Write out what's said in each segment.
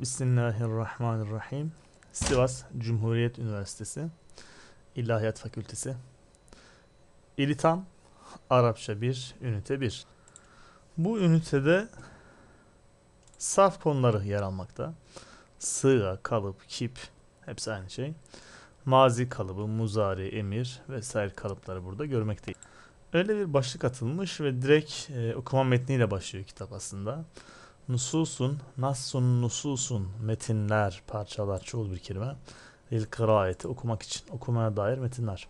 Bismillahirrahmanirrahim. Sivas Cumhuriyet Üniversitesi İlahiyat Fakültesi İlitam Arapça 1 Ünite 1 Bu ünitede saf konuları yer almakta. Sığa, kalıp, kip hepsi aynı şey. Mazi kalıbı, muzari, emir vesaire kalıpları burada görmekteyiz. Öyle bir başlık atılmış ve direkt e, okuma metniyle başlıyor kitap aslında nususun, nassun nususun metinler, parçalar, çoğul bir kelime. Lil kıraati okumak için, okumaya dair metinler.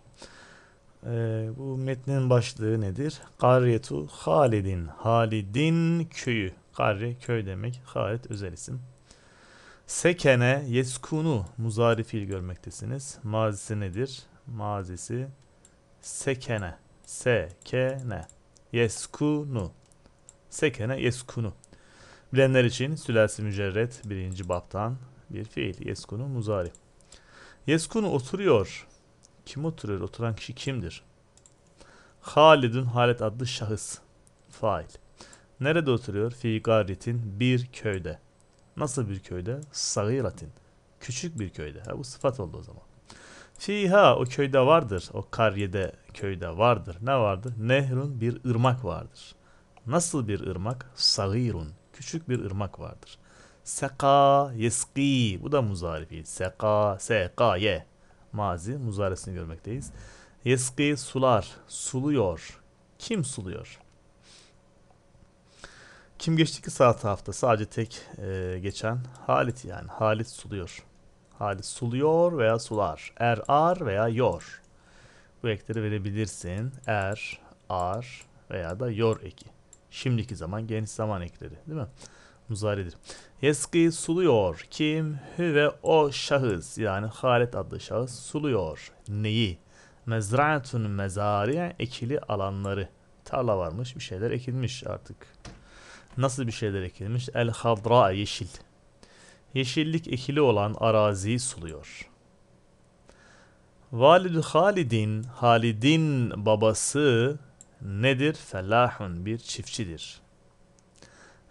Ee, bu metnin başlığı nedir? Karyetu Halidin. Halidin köyü. Karri köy demek. Halid özel isim. Sekene yeskunu muzari fiil görmektesiniz. Mazisi nedir? Mazisi sekene. Sekene. Yeskunu. Sekene yeskunu. Bilenler için sülasi mücerret birinci baptan bir fiil. Yeskunu muzari. Yeskunu oturuyor. Kim oturuyor? Oturan kişi kimdir? Halidun Halet adlı şahıs. Fail. Nerede oturuyor? Fi garitin bir köyde. Nasıl bir köyde? Sagiratin. Küçük bir köyde. Ha, bu sıfat oldu o zaman. Fiha o köyde vardır. O karyede köyde vardır. Ne vardır? Nehrun bir ırmak vardır. Nasıl bir ırmak? Sagirun küçük bir ırmak vardır. Seka yeski. Bu da muzarifi. fiil. Seka, seka ye. Mazi muzaresini görmekteyiz. Yeski sular, suluyor. Kim suluyor? Kim geçti ki saat tarafta sadece tek e, geçen Halit yani Halit suluyor. Halit suluyor veya sular. Er ar veya yor. Bu ekleri verebilirsin. Er, ar veya da yor eki. Şimdiki zaman geniş zaman ekleri değil mi? Muzaridir. Yeski suluyor. Kim? Hü ve o şahıs. Yani Halet adlı şahıs suluyor. Neyi? Mezra'atun mezariye ekili alanları. Tarla varmış bir şeyler ekilmiş artık. Nasıl bir şeyler ekilmiş? El hadra yeşil. Yeşillik ekili olan araziyi suluyor. Valid Halid'in, Halid'in babası nedir? Felahun bir çiftçidir.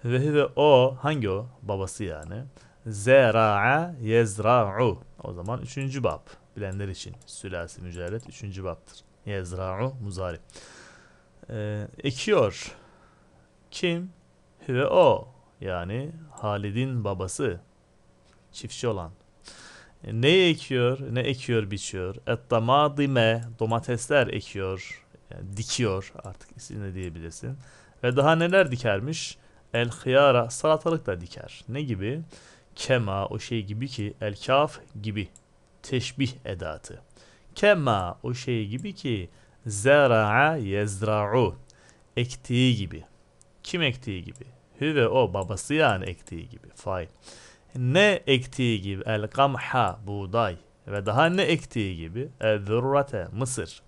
Ve hüve o hangi o? Babası yani. Zera'a yezra'u. O zaman üçüncü bab. Bilenler için. Sülasi mücerret üçüncü babdır. Yezra'u muzari. Ee, ekiyor. Kim? ve o. Yani Halid'in babası. Çiftçi olan. Ee, ne ekiyor? Ne ekiyor biçiyor? Ettamadime. Domatesler ekiyor yani dikiyor artık ismini diyebilirsin. Ve daha neler dikermiş? El hıyara salatalık da diker. Ne gibi? Kema o şey gibi ki el kaf gibi. Teşbih edatı. Kema o şey gibi ki zera'a yezra'u. Ektiği gibi. Kim ektiği gibi? Hüve o babası yani ektiği gibi. Fail. Ne ektiği gibi? El Kamha buğday. Ve daha ne ektiği gibi? El zürrate Mısır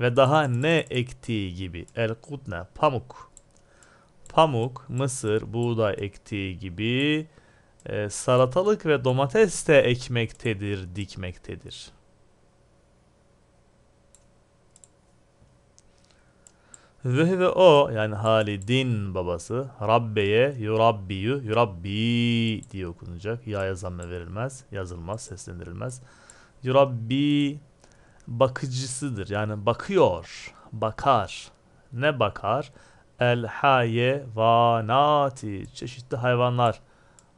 ve daha ne ektiği gibi. El kudne pamuk. Pamuk, mısır, buğday ektiği gibi e, salatalık ve domates de ekmektedir, dikmektedir. Ve ve o yani Halid'in babası Rabbe'ye yurabbiyu yurabbi diye okunacak. Ya'ya zamme verilmez, yazılmaz, seslendirilmez. Yurabbi bakıcısıdır. Yani bakıyor, bakar. Ne bakar? El hayvanati. Çeşitli hayvanlar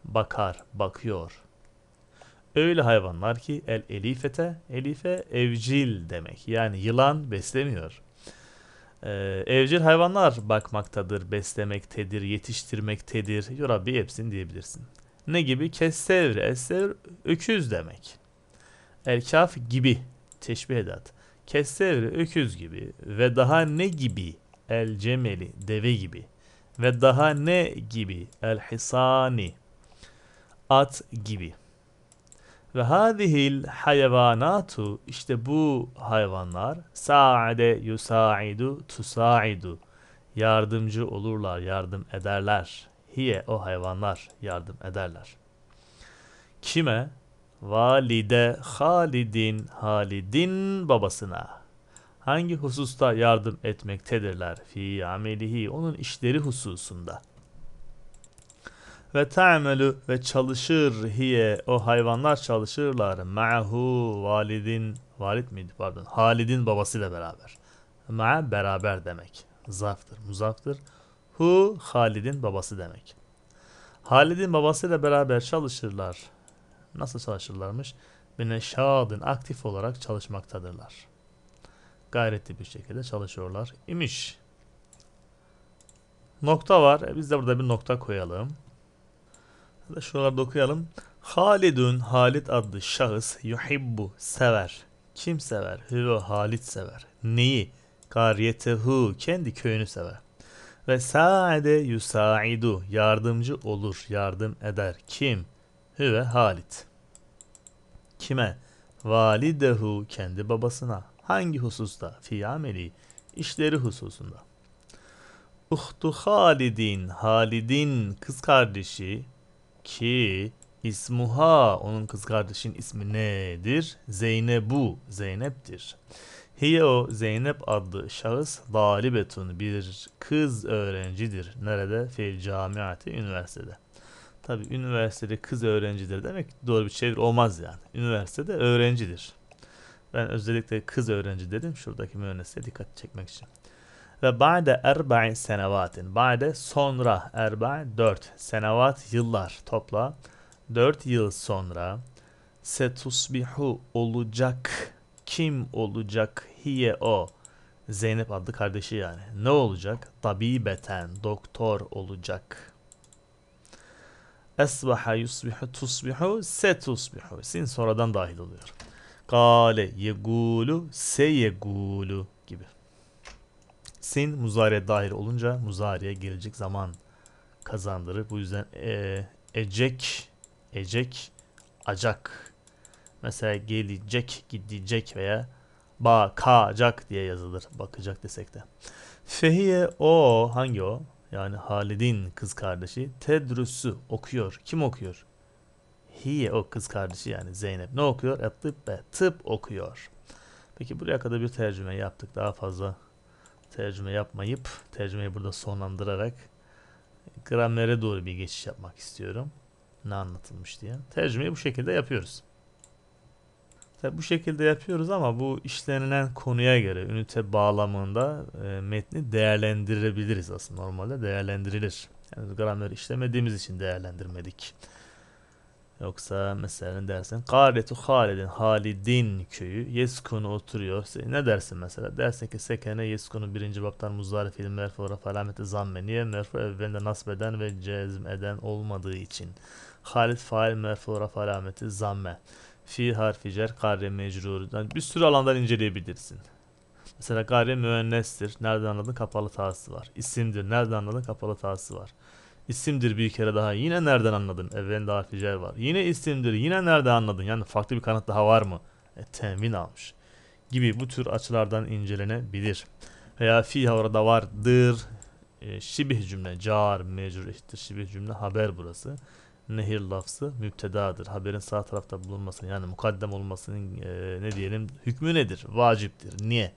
bakar, bakıyor. Öyle hayvanlar ki el elifete, elife evcil demek. Yani yılan beslemiyor. Ee, evcil hayvanlar bakmaktadır, beslemektedir, yetiştirmektedir. Yorabbi hepsini diyebilirsin. Ne gibi? Kessevr, essevr öküz demek. El kaf gibi teşbih edat. Kessevri öküz gibi ve daha ne gibi el cemeli deve gibi ve daha ne gibi el hisani at gibi. Ve hadihil hayvanatu işte bu hayvanlar saade yusaidu tusaidu yardımcı olurlar, yardım ederler. Hiye o hayvanlar yardım ederler. Kime? Valide Halid'in Halid'in babasına hangi hususta yardım etmektedirler? Fi amelihi onun işleri hususunda. Ve ta'melu ve çalışır hiye o hayvanlar çalışırlar. Ma'hu validin valid miydi pardon Halid'in babasıyla beraber. Ma beraber demek. Zaftır, muzaftır. Hu Halid'in babası demek. Halid'in babasıyla beraber çalışırlar. Nasıl çalışırlarmış? Müneşşadın aktif olarak çalışmaktadırlar. Gayretli bir şekilde çalışıyorlar imiş. Nokta var. E biz de burada bir nokta koyalım. Şuralarda okuyalım. Halidun Halit adlı şahıs yuhibbu sever. Kim sever? Hüve Halit sever. Neyi? Kariyetehu kendi köyünü sever. Ve saade yusaidu yardımcı olur, yardım eder. Kim? Hüve Halit. Kime? Validehu kendi babasına. Hangi hususta? Fi ameli. İşleri hususunda. Uhtu Halidin. Halidin kız kardeşi ki ismuha onun kız kardeşin ismi nedir? Zeynebu. Zeynep'tir. Hiye o Zeynep adlı şahıs dalibetun bir kız öğrencidir. Nerede? Fil camiati üniversitede. Tabi üniversitede kız öğrencidir demek doğru bir çevir olmaz yani. Üniversitede öğrencidir. Ben özellikle kız öğrenci dedim şuradaki mühendise dikkat çekmek için. Ve ba'de erba'i senavatin. Ba'de sonra erba'i dört. Senavat yıllar topla. Dört yıl sonra setusbihu olacak. Kim olacak? Hiye o. Zeynep adlı kardeşi yani. Ne olacak? Tabibeten doktor olacak. Esbaha yusbihu tusbihu se tusbihu. Sin sonradan dahil oluyor. Kale yegulu se yegulu gibi. Sin muzariye dahil olunca muzariye gelecek zaman kazandırır. Bu yüzden e, ecek, ecek, acak. Mesela gelecek, gidecek veya bakacak diye yazılır. Bakacak desek de. Fehiye o hangi o? yani Halid'in kız kardeşi tedrüsü okuyor. Kim okuyor? Hiye o kız kardeşi yani Zeynep. Ne okuyor? Ettıbbe. Tıp okuyor. Peki buraya kadar bir tercüme yaptık. Daha fazla tercüme yapmayıp tercümeyi burada sonlandırarak gramere doğru bir geçiş yapmak istiyorum. Ne anlatılmış diye. Tercümeyi bu şekilde yapıyoruz. İşte bu şekilde yapıyoruz ama bu işlenilen konuya göre ünite bağlamında e, metni değerlendirebiliriz aslında. Normalde değerlendirilir. Yani gramer işlemediğimiz için değerlendirmedik. Yoksa mesela dersin Karetu Halid'in Halid'in köyü Yeskunu oturuyor. Ne dersin mesela? Dersin ki Sekene Yeskunu birinci baptan muzarif il merfora falamete zamme. Niye? Merfu evvelinde nasb ve cezm eden olmadığı için. Halid fail merfora falameti zamme. Fi harfi cer, gare mecrurdan bir sürü alandan inceleyebilirsin. Mesela kare müennestir. Nereden anladın? Kapalı tası var. İsimdir. Nereden anladın? Kapalı tası var. İsimdir bir kere daha. Yine nereden anladın? Evvelinde harfi cer var. Yine isimdir. Yine nereden anladın? Yani farklı bir kanat daha var mı? E, temin almış. Gibi bu tür açılardan incelenebilir. Veya fi orada vardır. E, şibih cümle. Car, mecrur, eşittir. Şibih cümle haber burası nehir lafzı müptedadır. Haberin sağ tarafta bulunmasının yani mukaddem olmasının e, ne diyelim hükmü nedir? Vaciptir. Niye?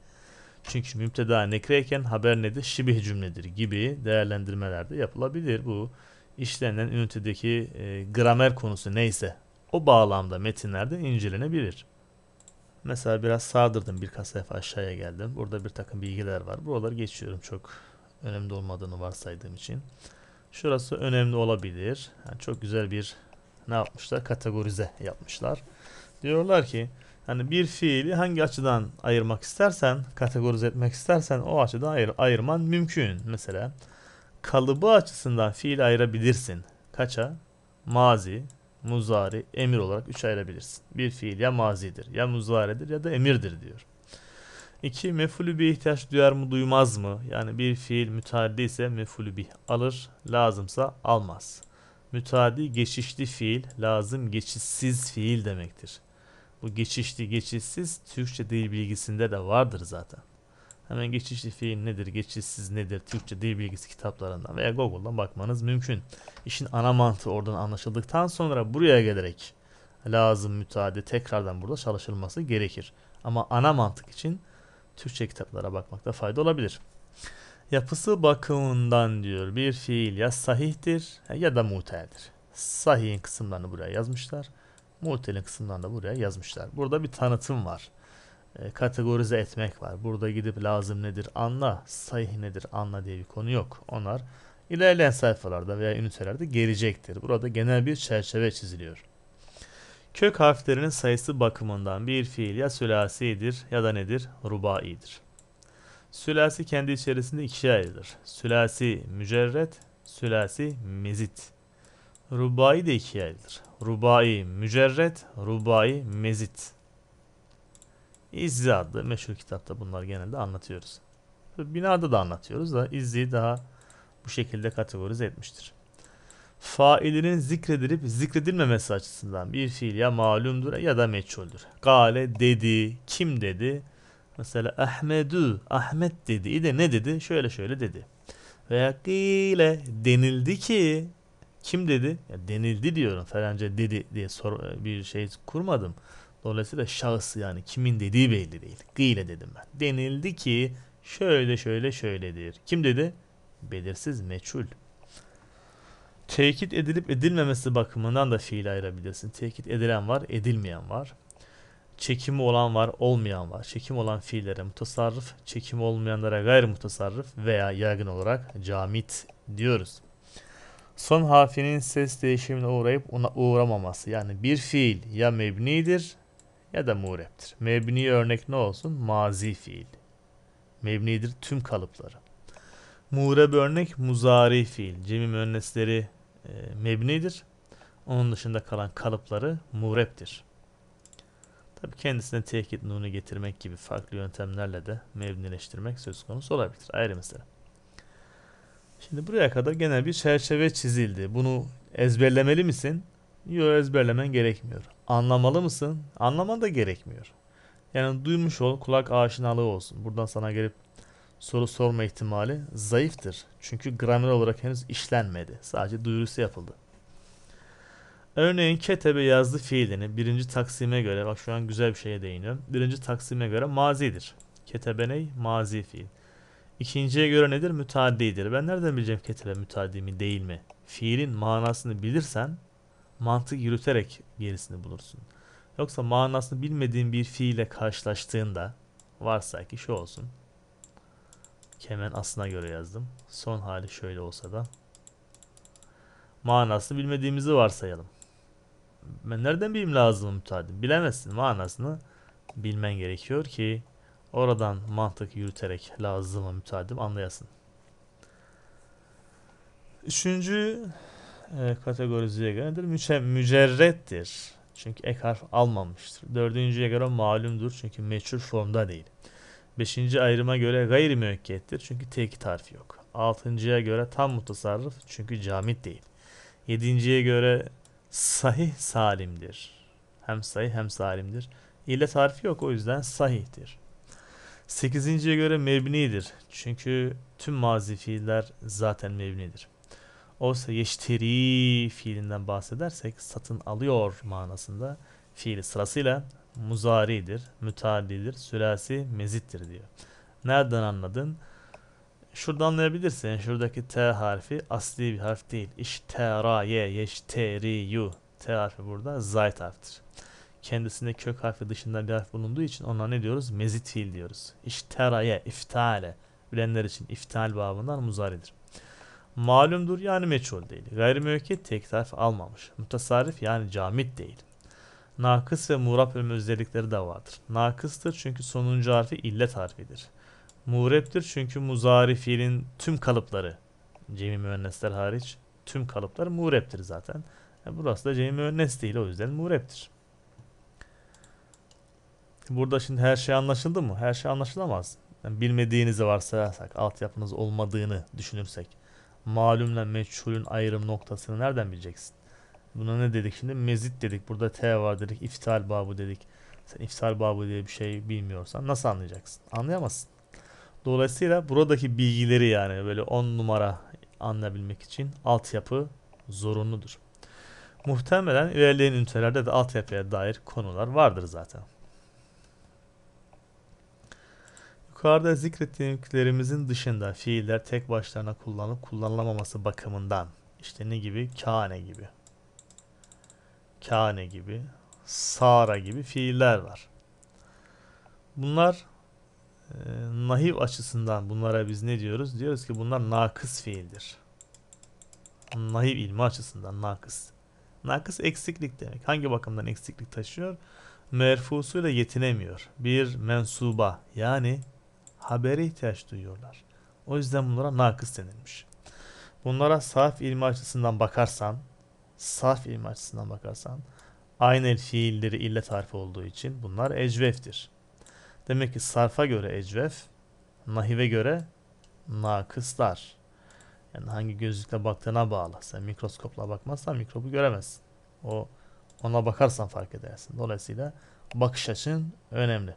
Çünkü müpteda nekreyken haber nedir? Şibih cümledir gibi değerlendirmeler de yapılabilir. Bu işlenen ünitedeki e, gramer konusu neyse o bağlamda metinlerde incelenebilir. Mesela biraz sağdırdım birkaç sayfa aşağıya geldim. Burada bir takım bilgiler var. Buraları geçiyorum çok önemli olmadığını varsaydığım için. Şurası önemli olabilir. Yani çok güzel bir ne yapmışlar? Kategorize yapmışlar. Diyorlar ki hani bir fiili hangi açıdan ayırmak istersen, kategorize etmek istersen o açıdan ayır, ayırman mümkün. Mesela kalıbı açısından fiil ayırabilirsin. Kaça? Mazi, muzari, emir olarak üç ayırabilirsin. Bir fiil ya mazidir, ya muzaridir ya da emirdir diyor. 2. Mefulü bir ihtiyaç duyar mı duymaz mı? Yani bir fiil müteaddi ise mefulü bir alır, lazımsa almaz. Müteaddi geçişli fiil, lazım geçişsiz fiil demektir. Bu geçişli geçişsiz Türkçe dil bilgisinde de vardır zaten. Hemen geçişli fiil nedir, geçişsiz nedir Türkçe dil bilgisi kitaplarından veya Google'dan bakmanız mümkün. İşin ana mantığı oradan anlaşıldıktan sonra buraya gelerek lazım müteaddi tekrardan burada çalışılması gerekir. Ama ana mantık için Türkçe kitaplara bakmakta fayda olabilir. Yapısı bakımından diyor bir fiil ya sahihtir ya da muteldir. Sahihin kısımlarını buraya yazmışlar. Muhtelin kısımlarını da buraya yazmışlar. Burada bir tanıtım var. E, kategorize etmek var. Burada gidip lazım nedir anla, sahih nedir anla diye bir konu yok. Onlar ilerleyen sayfalarda veya ünitelerde gelecektir. Burada genel bir çerçeve çiziliyor. Kök harflerinin sayısı bakımından bir fiil ya sülasidir ya da nedir? Rubaidir. Sülasi kendi içerisinde ikiye ayrılır. Sülasi mücerret, sülasi mezit. Rubai de ikiye ayrılır. Rubai mücerret, rubai mezit. İzzi adlı meşhur kitapta bunlar genelde anlatıyoruz. Binada da anlatıyoruz da İzzi daha bu şekilde kategorize etmiştir failinin zikredilip zikredilmemesi açısından bir fiil ya malumdur ya da meçhuldür. Gale dedi, kim dedi? Mesela Ahmedu, Ahmet dedi. İyi de ne dedi? Şöyle şöyle dedi. Veya kile denildi ki kim dedi? Ya denildi diyorum falanca dedi diye sor, bir şey kurmadım. Dolayısıyla şahıs yani kimin dediği belli değil. Kile dedim ben. Denildi ki şöyle şöyle şöyledir. Kim dedi? Belirsiz meçhul. Tekit edilip edilmemesi bakımından da fiil ayırabilirsin. Tekit edilen var, edilmeyen var. Çekimi olan var, olmayan var. Çekim olan fiillere mutasarrıf, çekimi olmayanlara gayri mutasarrıf veya yaygın olarak camit diyoruz. Son harfinin ses değişimine uğrayıp ona uğramaması. Yani bir fiil ya mebnidir ya da mureptir. Mebni örnek ne olsun? Mazi fiil. Mebnidir tüm kalıpları. Mureb örnek muzari fiil. Cemi müennesleri e, mebnidir. Onun dışında kalan kalıpları mureptir. Tabi kendisine tekit nunu getirmek gibi farklı yöntemlerle de mevnileştirmek söz konusu olabilir. Ayrı mesele. Şimdi buraya kadar genel bir çerçeve çizildi. Bunu ezberlemeli misin? Yok ezberlemen gerekmiyor. Anlamalı mısın? Anlaman da gerekmiyor. Yani duymuş ol, kulak aşinalığı olsun. Buradan sana gelip soru sorma ihtimali zayıftır. Çünkü gramer olarak henüz işlenmedi. Sadece duyurusu yapıldı. Örneğin ketebe yazdığı fiilini birinci taksime göre, bak şu an güzel bir şeye değiniyorum. Birinci taksime göre mazidir. Ketebe ney? Mazi fiil. İkinciye göre nedir? Mütaddidir. Ben nereden bileceğim ketebe mütaddi mi değil mi? Fiilin manasını bilirsen mantık yürüterek gerisini bulursun. Yoksa manasını bilmediğin bir fiille karşılaştığında varsa ki şu olsun. Kemen aslına göre yazdım. Son hali şöyle olsa da manasını bilmediğimizi varsayalım. Ben nereden bileyim lazım müteaddim? Bilemezsin manasını bilmen gerekiyor ki oradan mantık yürüterek lazımı müteaddim anlayasın. Üçüncü e, kategoriziye göredir. Müce, mücerrettir. Çünkü ek harf almamıştır. Dördüncüye göre malumdur. Çünkü meçhul formda değil. Beşinci ayrıma göre gayri müekkettir çünkü tek harfi yok. Altıncıya göre tam mutasarrıf çünkü camit değil. Yedinciye göre sahih salimdir. Hem sahih hem salimdir. İllet tarifi yok o yüzden sahihtir. Sekizinciye göre mebnidir. Çünkü tüm mazi fiiller zaten mebnidir. Oysa yeşteri fiilinden bahsedersek satın alıyor manasında fiili sırasıyla muzaridir, mütadidir, sülasi mezittir diyor. Nereden anladın? Şuradan anlayabilirsin. Şuradaki T harfi asli bir harf değil. İşteraye, ye yeşteriyu. T harfi burada zayt harftir. Kendisinde kök harfi dışında bir harf bulunduğu için ona ne diyoruz? Mezit fiil diyoruz. İşteraye, iftale. Bilenler için iftal babından muzaridir. Malumdur yani meçhul değil. Gayrimüvekki tek harf almamış. Mutasarif yani camit değil. Nakıs ve murab bölme özellikleri de vardır. Nakıstır çünkü sonuncu harfi illet harfidir. Mureptir çünkü muzari fiilin tüm kalıpları cemi müennesler hariç tüm kalıplar mureptir zaten. Yani e, burası da cemi müennes değil o yüzden mureptir. Burada şimdi her şey anlaşıldı mı? Her şey anlaşılamaz. Yani bilmediğinizi varsayarsak, altyapınız olmadığını düşünürsek malumla meçhulün ayrım noktasını nereden bileceksin? Buna ne dedik şimdi? Mezit dedik. Burada T var dedik. İftal babu dedik. Sen iftal babu diye bir şey bilmiyorsan nasıl anlayacaksın? Anlayamazsın. Dolayısıyla buradaki bilgileri yani böyle 10 numara anlayabilmek için altyapı zorunludur. Muhtemelen ilerleyen ünitelerde de altyapıya dair konular vardır zaten. Yukarıda zikrettiklerimizin dışında fiiller tek başlarına kullanıp kullanılamaması bakımından işte ne gibi? Kâne gibi. Kane gibi, sara gibi fiiller var. Bunlar e, nahiv açısından bunlara biz ne diyoruz? Diyoruz ki bunlar nakıs fiildir. Nahiv ilmi açısından nakıs. Nakıs eksiklik demek. Hangi bakımdan eksiklik taşıyor? Merfusuyla yetinemiyor. Bir mensuba yani habere ihtiyaç duyuyorlar. O yüzden bunlara nakıs denilmiş. Bunlara sarf ilmi açısından bakarsan Saf ilim açısından bakarsan aynı fiilleri ille tarif olduğu için bunlar ecveftir. Demek ki sarfa göre ecvef, nahive göre nakıslar. Yani hangi gözlükle baktığına bağlı. Sen mikroskopla bakmazsan mikrobu göremezsin. O ona bakarsan fark edersin. Dolayısıyla bakış açın önemli.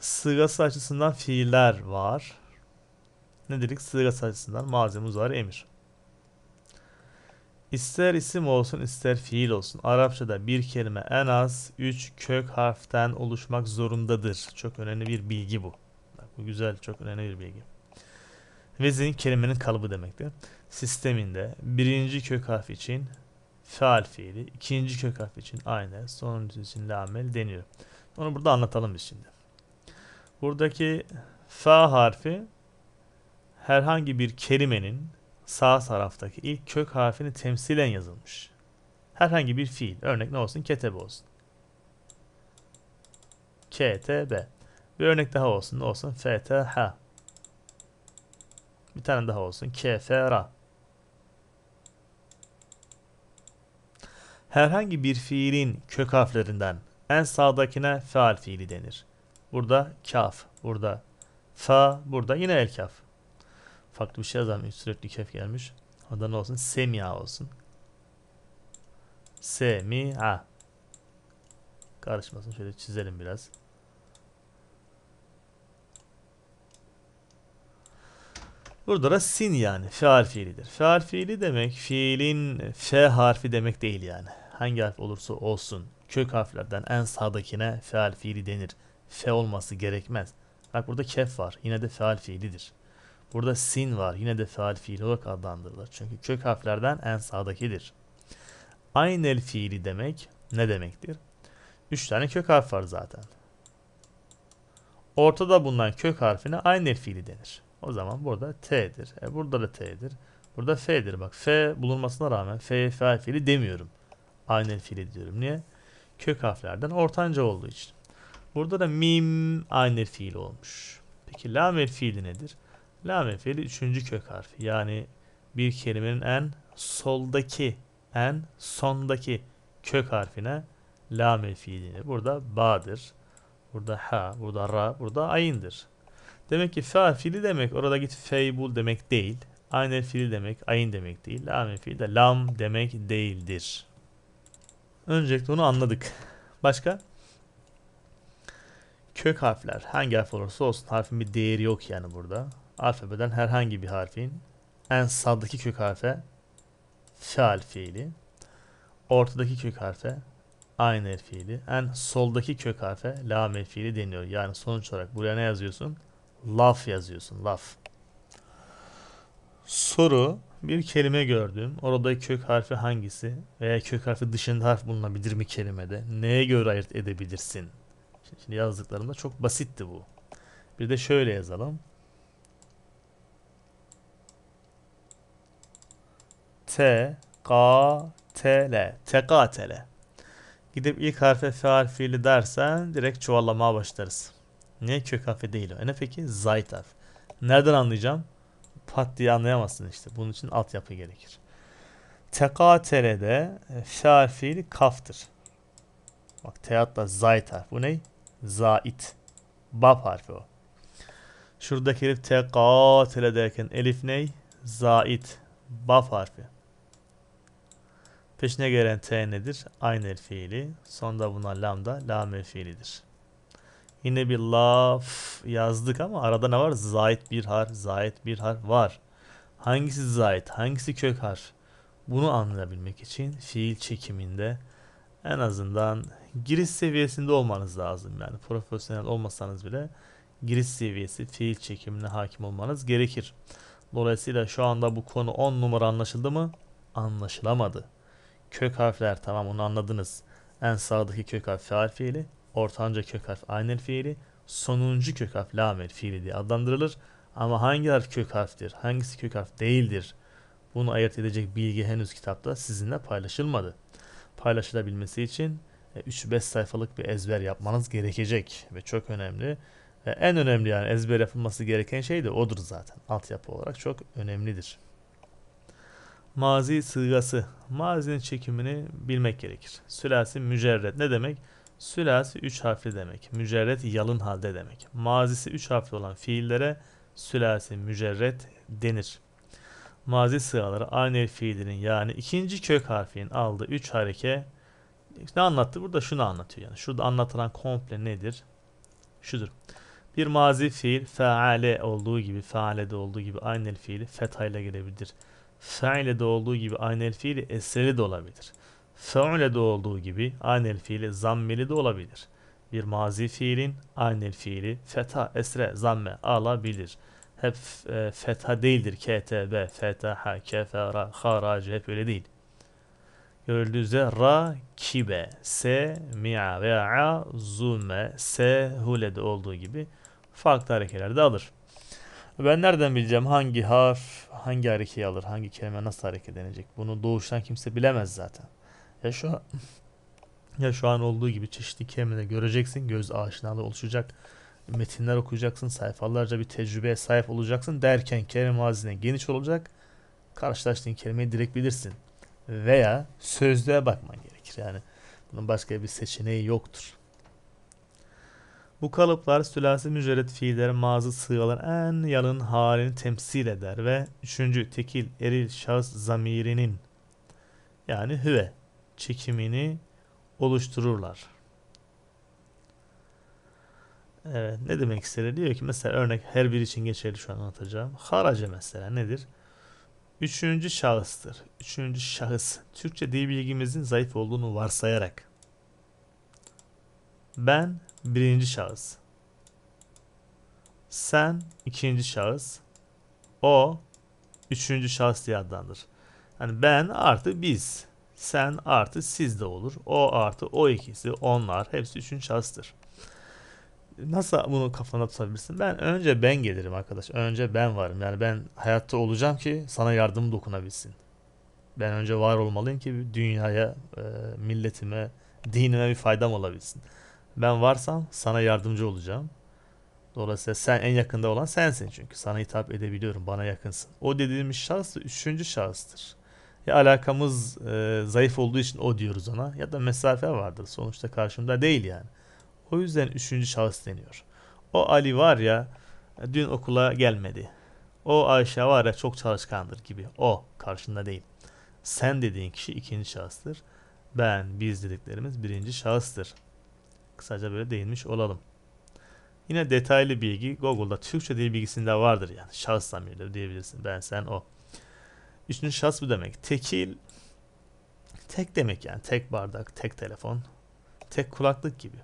Sığası açısından fiiller var. Ne dedik? Sığası açısından malzeme uzarı emir. İster isim olsun ister fiil olsun Arapçada bir kelime en az 3 kök harften oluşmak zorundadır. Çok önemli bir bilgi bu. Bak, bu güzel çok önemli bir bilgi. Vezin kelimenin kalıbı demektir. Sisteminde birinci kök harf için faal fiili, ikinci kök harf için aynı, sonuncu için lamel deniyor. Onu burada anlatalım biz şimdi. Buradaki fa harfi herhangi bir kelimenin sağ taraftaki ilk kök harfini temsilen yazılmış. Herhangi bir fiil. Örnek ne olsun? Ketebe olsun. KTB. Bir örnek daha olsun. Ne olsun? FTH. Bir tane daha olsun. KFR. Herhangi bir fiilin kök harflerinden en sağdakine faal fiili denir. Burada kaf, burada fa, burada yine el kaf. Farklı bir şey yazalım. Sürekli kef gelmiş. Adı ne olsun? Semia olsun. Semia. Karışmasın. Şöyle çizelim biraz. Burada da sin yani. Feal fiilidir. Feal fiili demek fiilin f harfi demek değil yani. Hangi harf olursa olsun. Kök harflerden en sağdakine feal fiili denir. F olması gerekmez. Bak burada kef var. Yine de feal fiilidir. Burada sin var. Yine de faal fiil olarak adlandırılır. Çünkü kök harflerden en sağdakidir. Aynel fiili demek ne demektir? 3 tane kök harf var zaten. Ortada bulunan kök harfine aynel fiili denir. O zaman burada T'dir. E burada da T'dir. Burada F'dir. Bak F bulunmasına rağmen F, F fiili demiyorum. Aynel fiili diyorum. Niye? Kök harflerden ortanca olduğu için. Burada da mim aynel fiili olmuş. Peki lamel fiili nedir? Lamin fiili üçüncü kök harfi. Yani bir kelimenin en soldaki, en sondaki kök harfine lamin fiilini. Burada ba'dır. Burada ha, burada ra, burada ayındır. Demek ki fa fiili demek oradaki fey bul demek değil. Aynel fiili demek ayın demek değil. Lamin fiili de lam demek değildir. Öncelikle onu anladık. Başka? Kök harfler hangi harf olursa olsun harfin bir değeri yok yani burada alfabeden herhangi bir harfin en sağdaki kök harfe faal fiili, ortadaki kök harfe aynı fiili, en soldaki kök harfe lame fiili deniyor. Yani sonuç olarak buraya ne yazıyorsun? Laf yazıyorsun, laf. Soru, bir kelime gördüm. Orada kök harfi hangisi? Veya kök harfi dışında harf bulunabilir mi kelimede? Neye göre ayırt edebilirsin? Şimdi yazdıklarımda çok basitti bu. Bir de şöyle yazalım. T-K-T-L. T-K-T-L. Gidip ilk harfe F harfiyle dersen direkt çuvallamaya başlarız. Niye kök harfi değil o? E ne peki? Zayt harf. Nereden anlayacağım? Pat diye anlayamazsın işte. Bunun için altyapı gerekir. Tekatelede F harfi kaftır. Bak T teatla zayt harf. Bu ne? Zait. Bab harfi o. Şuradaki elif tekatele derken elif ney? Zait. Baf harfi. Peşine gelen t nedir? Aynel fiili. Sonda buna lambda lame fiilidir. Yine bir laf yazdık ama arada ne var? Zait bir har, zait bir har var. Hangisi zait, hangisi kök har? Bunu anlayabilmek için fiil çekiminde en azından giriş seviyesinde olmanız lazım. Yani profesyonel olmasanız bile giriş seviyesi fiil çekimine hakim olmanız gerekir. Dolayısıyla şu anda bu konu 10 numara anlaşıldı mı? Anlaşılamadı kök harfler tamam onu anladınız. En sağdaki kök harfi faal fiili, ortanca kök harf aynel fiili, sonuncu kök harf lamel fiili diye adlandırılır. Ama hangi harf kök harftir, hangisi kök harf değildir bunu ayırt edecek bilgi henüz kitapta sizinle paylaşılmadı. Paylaşılabilmesi için 3-5 e, sayfalık bir ezber yapmanız gerekecek ve çok önemli. E, en önemli yani ezber yapılması gereken şey de odur zaten. Altyapı olarak çok önemlidir mazi sığası, mazinin çekimini bilmek gerekir. Sülasi mücerret ne demek? Sülasi 3 harfli demek. Mücerret yalın halde demek. Mazisi 3 harfli olan fiillere sülasi mücerret denir. Mazi sığaları aynı fiilinin yani ikinci kök harfinin aldığı 3 hareke ne anlattı? Burada şunu anlatıyor yani. Şurada anlatılan komple nedir? Şudur. Bir mazi fiil faale olduğu gibi, faale de olduğu gibi aynı fiili fethayla gelebilir Fe'le de olduğu gibi anel fiili eseri de olabilir. Fe'le de olduğu gibi anel fiili zammeli de olabilir. Bir mazi fiilin anel fiili fetha, esre, zamme alabilir. Hep e, fetha değildir. Ktb fetaha, kefera, harac hep öyle değil. Görüldüğü üzere ra, kibe, se, mi'a a zume, se, hulede olduğu gibi farklı hareketlerde alır. Ben nereden bileceğim hangi harf hangi harekeyi alır, hangi kelime nasıl hareket edecek? Bunu doğuştan kimse bilemez zaten. Ya şu an, ya şu an olduğu gibi çeşitli kelimeleri göreceksin, göz aşinalığı oluşacak. Metinler okuyacaksın, sayfalarca bir tecrübeye sahip olacaksın derken kelime hazine geniş olacak. Karşılaştığın kelimeyi direkt bilirsin. Veya sözlüğe bakman gerekir. Yani bunun başka bir seçeneği yoktur. Bu kalıplar sülasi mücerret fiillerin mazı sığalan en yalın halini temsil eder ve üçüncü tekil eril şahıs zamirinin yani hüve çekimini oluştururlar. Evet ne demek istedi? Diyor ki mesela örnek her bir için geçerli şu an anlatacağım. Harace mesela nedir? Üçüncü şahıstır. Üçüncü şahıs. Türkçe dil bilgimizin zayıf olduğunu varsayarak ben birinci şahıs. Sen ikinci şahıs. O üçüncü şahıs diye adlandır. Yani ben artı biz. Sen artı siz de olur. O artı o ikisi onlar hepsi üçüncü şahıstır. Nasıl bunu kafana tutabilirsin? Ben önce ben gelirim arkadaş. Önce ben varım. Yani ben hayatta olacağım ki sana yardım dokunabilsin. Ben önce var olmalıyım ki dünyaya, e, milletime, dinime bir faydam olabilsin. Ben varsam sana yardımcı olacağım. Dolayısıyla sen en yakında olan sensin çünkü sana hitap edebiliyorum, bana yakınsın. O dediğimiz şahıs da üçüncü şahıstır. Ya alakamız e, zayıf olduğu için o diyoruz ona ya da mesafe vardır. Sonuçta karşımda değil yani. O yüzden üçüncü şahıs deniyor. O Ali var ya dün okula gelmedi. O Ayşe var ya çok çalışkandır gibi. O karşında değil. Sen dediğin kişi ikinci şahıstır. Ben, biz dediklerimiz birinci şahıstır. Kısaca böyle değinmiş olalım. Yine detaylı bilgi Google'da Türkçe dil bilgisinde vardır yani. Şahıs zamiri diyebilirsin. Ben, sen, o. Üçüncü şahıs bu demek. Tekil, tek demek yani. Tek bardak, tek telefon, tek kulaklık gibi.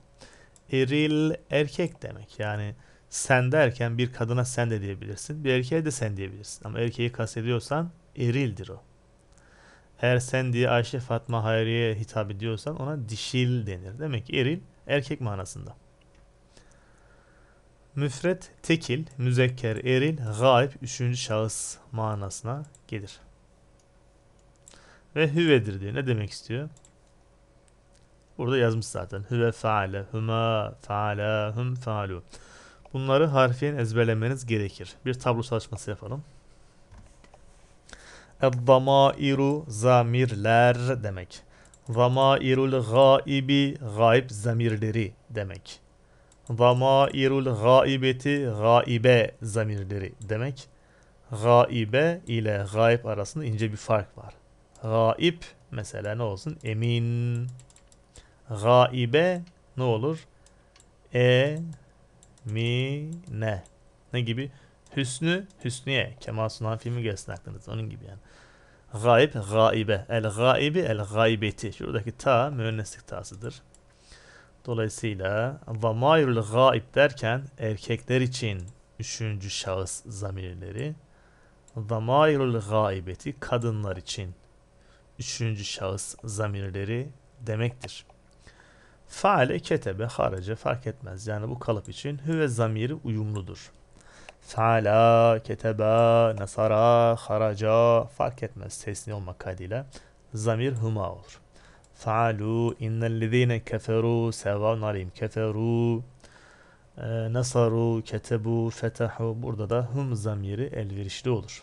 Eril, erkek demek. Yani sen derken bir kadına sen de diyebilirsin. Bir erkeğe de sen diyebilirsin. Ama erkeği kastediyorsan erildir o. Eğer sen diye Ayşe Fatma Hayri'ye hitap ediyorsan ona dişil denir. Demek ki eril erkek manasında. Müfret tekil, müzekker eril, gayb üçüncü şahıs manasına gelir. Ve hüvedir diyor. Ne demek istiyor? Burada yazmış zaten. Hüve faale, huma faala, hum faalu. Bunları harfiyen ezberlemeniz gerekir. Bir tablo çalışması yapalım. Eddamairu zamirler demek. Vama Zamairul gaibi gaib zamirleri demek. Vama Zamairul gaibeti gaibe zamirleri demek. Gaibe ile gaib arasında ince bir fark var. Gaib mesela ne olsun? Emin. Gaibe ne olur? E mi ne? Ne gibi? Hüsnü, Hüsniye. Kemal Sunan filmi gelsin aklınızda Onun gibi yani. Gaib, gaibe. El gaibi, el gaibeti. Şuradaki ta müenneslik tasıdır. Dolayısıyla vamayrul gaib derken erkekler için üçüncü şahıs zamirleri vamayrul gaibeti kadınlar için üçüncü şahıs zamirleri demektir. Faale, ketebe, harace fark etmez. Yani bu kalıp için hüve zamiri uyumludur. Feala, keteba, nasara, haraca fark etmez tesni olmak kaydıyla zamir huma olur. Faalu innellezine keferu sevan alim keferu e, nasaru ketebu fetahu burada da hum zamiri elverişli olur.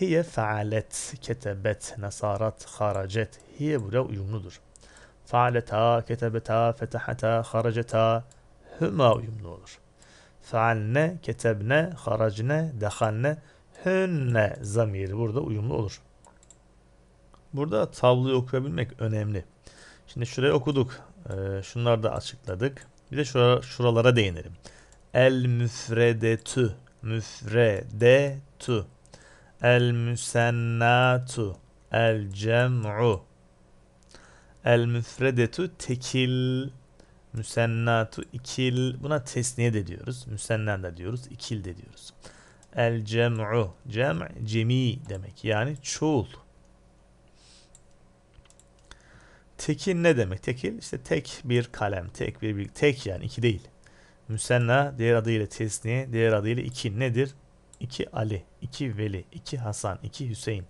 Hiye faalet ketebet nasarat haracet hiye buraya uyumludur. Faaleta ketebeta fetahata haraceta huma uyumlu olur fealne, ketebne, haracne, dehalne, hünne zamiri burada uyumlu olur. Burada tabloyu okuyabilmek önemli. Şimdi şurayı okuduk. Ee, şunları da açıkladık. Bir de şuralara değinelim. El müfredetü müfredetü el müsennatu el cem'u el müfredetü tekil Müsennatu ikil. Buna tesniye de diyoruz. Müsennen de diyoruz. İkil de diyoruz. El cem'u. Cem' cemi demek. Yani çoğul. Tekil ne demek? Tekil işte tek bir kalem. Tek bir bilgi. Tek yani iki değil. Müsenna diğer adıyla tesniye. Diğer adıyla iki nedir? İki Ali, iki Veli, iki Hasan, iki Hüseyin.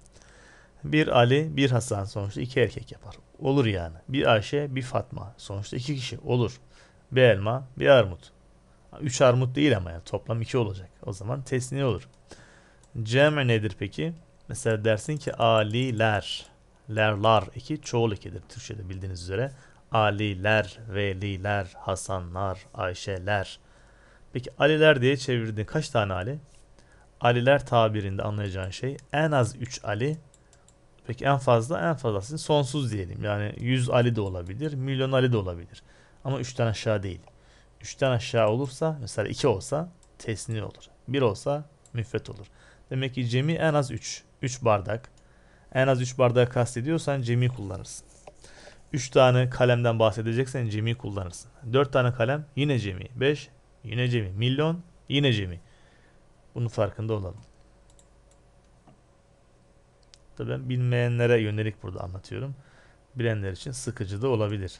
Bir Ali, bir Hasan sonuçta iki erkek yapar. Olur yani. Bir Ayşe, bir Fatma. Sonuçta iki kişi. Olur. Bir elma, bir armut. Üç armut değil ama yani. Toplam iki olacak. O zaman tesni olur. Cem nedir peki? Mesela dersin ki aliler. Lerlar eki çoğul ekidir. Türkçe'de bildiğiniz üzere. Aliler, Veliler, Hasanlar, Ayşeler. Peki Aliler diye çevirdin. Kaç tane Ali? Aliler tabirinde anlayacağın şey en az 3 Ali Peki en fazla en fazlası sonsuz diyelim. Yani 100 Ali de olabilir, milyon Ali de olabilir. Ama 3'ten aşağı değil. 3'ten aşağı olursa mesela 2 olsa tesni olur. 1 olsa müfret olur. Demek ki cemi en az 3. 3 bardak. En az 3 bardağı kastediyorsan cemi kullanırsın. 3 tane kalemden bahsedeceksen cemi kullanırsın. 4 tane kalem yine cemi. 5 yine cemi. Milyon yine cemi. Bunun farkında olalım. Tabii ben bilmeyenlere yönelik burada anlatıyorum. Bilenler için sıkıcı da olabilir.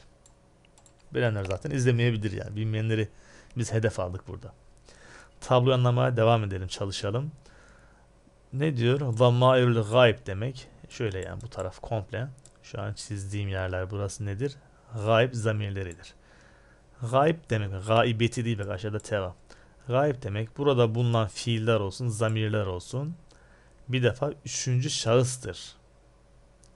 Bilenler zaten izlemeyebilir yani. Bilmeyenleri biz hedef aldık burada. Tablo anlamaya devam edelim, çalışalım. Ne diyor? Vamaevl gayb demek. Şöyle yani bu taraf komple. Şu an çizdiğim yerler burası nedir? Gayb zamirleridir. Gayb demek gaibeti değil bak aşağıda teva. Gayb demek burada bulunan fiiller olsun, zamirler olsun bir defa üçüncü şahıstır.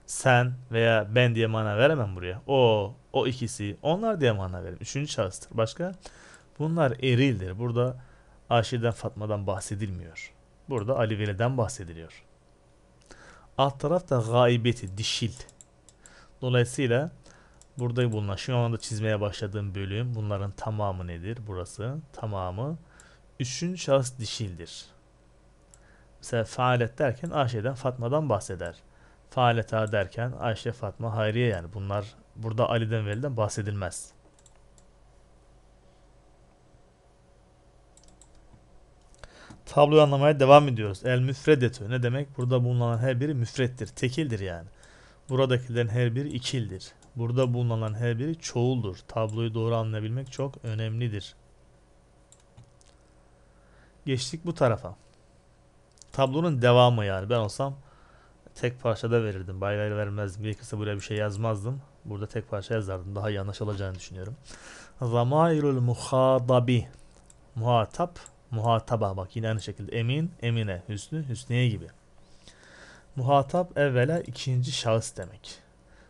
Sen veya ben diye mana veremem buraya. O, o ikisi, onlar diye mana verim. Üçüncü şahıstır. Başka? Bunlar erildir. Burada Ayşe'den Fatma'dan bahsedilmiyor. Burada Ali Veli'den bahsediliyor. Alt taraf da gaibeti, dişil. Dolayısıyla burada bulunan, şu anda çizmeye başladığım bölüm bunların tamamı nedir? Burası tamamı. Üçün şahıs dişildir. Mesela faalet derken Ayşe'den Fatma'dan bahseder. Faaleta derken Ayşe, Fatma, Hayriye yani bunlar burada Ali'den Veli'den bahsedilmez. Tabloyu anlamaya devam ediyoruz. El müfredetü ne demek? Burada bulunan her biri müfrettir, tekildir yani. Buradakilerin her biri ikildir. Burada bulunan her biri çoğuldur. Tabloyu doğru anlayabilmek çok önemlidir. Geçtik bu tarafa tablonun devamı yani. Ben olsam tek parçada verirdim. Bayrağı vermezdim. Gerekirse buraya bir şey yazmazdım. Burada tek parça yazardım. Daha iyi anlaşılacağını düşünüyorum. Zamairul muhadabi. Muhatap, muhataba. Bak yine aynı şekilde emin, emine, hüsnü, hüsniye gibi. Muhatap evvela ikinci şahıs demek.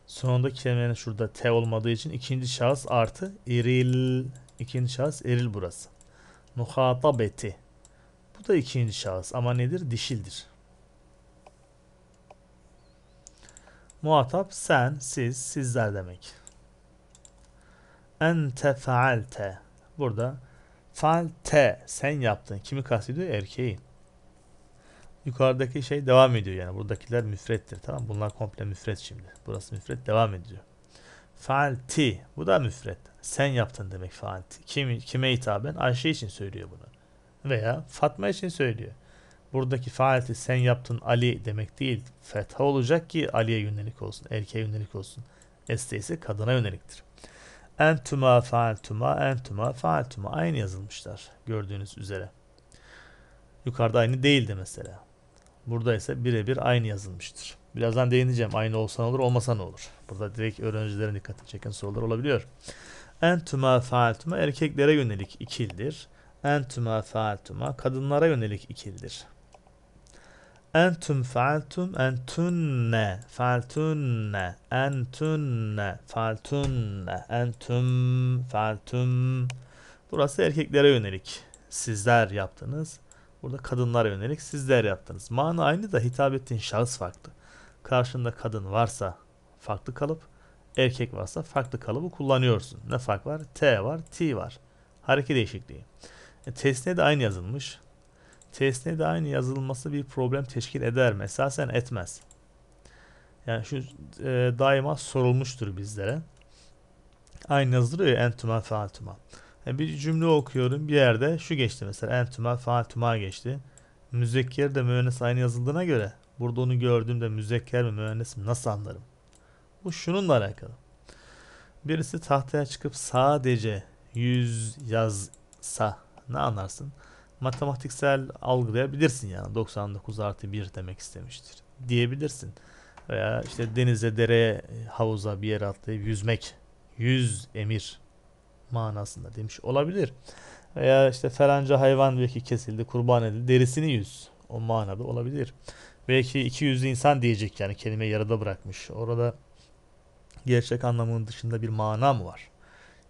Sonunda kelimenin şurada T olmadığı için ikinci şahıs artı iril, ikinci şahıs eril burası. Muhatabeti. Bu da ikinci şahıs ama nedir? Dişildir. Muhatap sen, siz, sizler demek. Ente faalte. Burada faalte sen yaptın. Kimi kastediyor? Erkeği. Yukarıdaki şey devam ediyor yani. Buradakiler müfrettir. Tamam Bunlar komple müfret şimdi. Burası müfret devam ediyor. Faalti. Bu da müfret. Sen yaptın demek faalti. Kim, kime hitaben? Ayşe için söylüyor bunu veya Fatma için söylüyor. Buradaki faaleti sen yaptın Ali demek değil. Fetha olacak ki Ali'ye yönelik olsun, erkeğe yönelik olsun. Este ise kadına yöneliktir. Entuma faaltuma, entuma faaltuma. Aynı yazılmışlar gördüğünüz üzere. Yukarıda aynı değildi mesela. Burada ise birebir aynı yazılmıştır. Birazdan değineceğim. Aynı olsa ne olur, olmasa ne olur? Burada direkt öğrencilerin dikkatini çeken sorular olabiliyor. Entuma faaltuma erkeklere yönelik ikildir. Entüme faaltüme kadınlara yönelik ikildir. Entüm faaltüm entünne faaltünne entünne faaltünne entüm faaltüm Burası erkeklere yönelik. Sizler yaptınız. Burada kadınlara yönelik sizler yaptınız. Mana aynı da hitap ettiğin şahıs farklı. Karşında kadın varsa farklı kalıp erkek varsa farklı kalıbı kullanıyorsun. Ne fark var? T var, T var. Hareket değişikliği. E, testine de aynı yazılmış. Testine de aynı yazılması bir problem teşkil eder mi? Esasen etmez. Yani şu e, daima sorulmuştur bizlere. Aynı yazılıyor ya entüma faal tuma. Yani bir cümle okuyorum bir yerde şu geçti mesela entüma faal tuma geçti. Müzekker de müennes aynı yazıldığına göre burada onu gördüğümde müzekker mi müennes mi nasıl anlarım? Bu şununla alakalı. Birisi tahtaya çıkıp sadece yüz yazsa ne anlarsın? Matematiksel algılayabilirsin yani 99 artı 1 demek istemiştir diyebilirsin. Veya işte denize, dereye, havuza bir yere atlayıp yüzmek, yüz emir manasında demiş olabilir. Veya işte felanca hayvan belki kesildi, kurban edildi, derisini yüz. O manada olabilir. Belki iki yüzlü insan diyecek yani kelime yarıda bırakmış. Orada gerçek anlamının dışında bir mana mı var?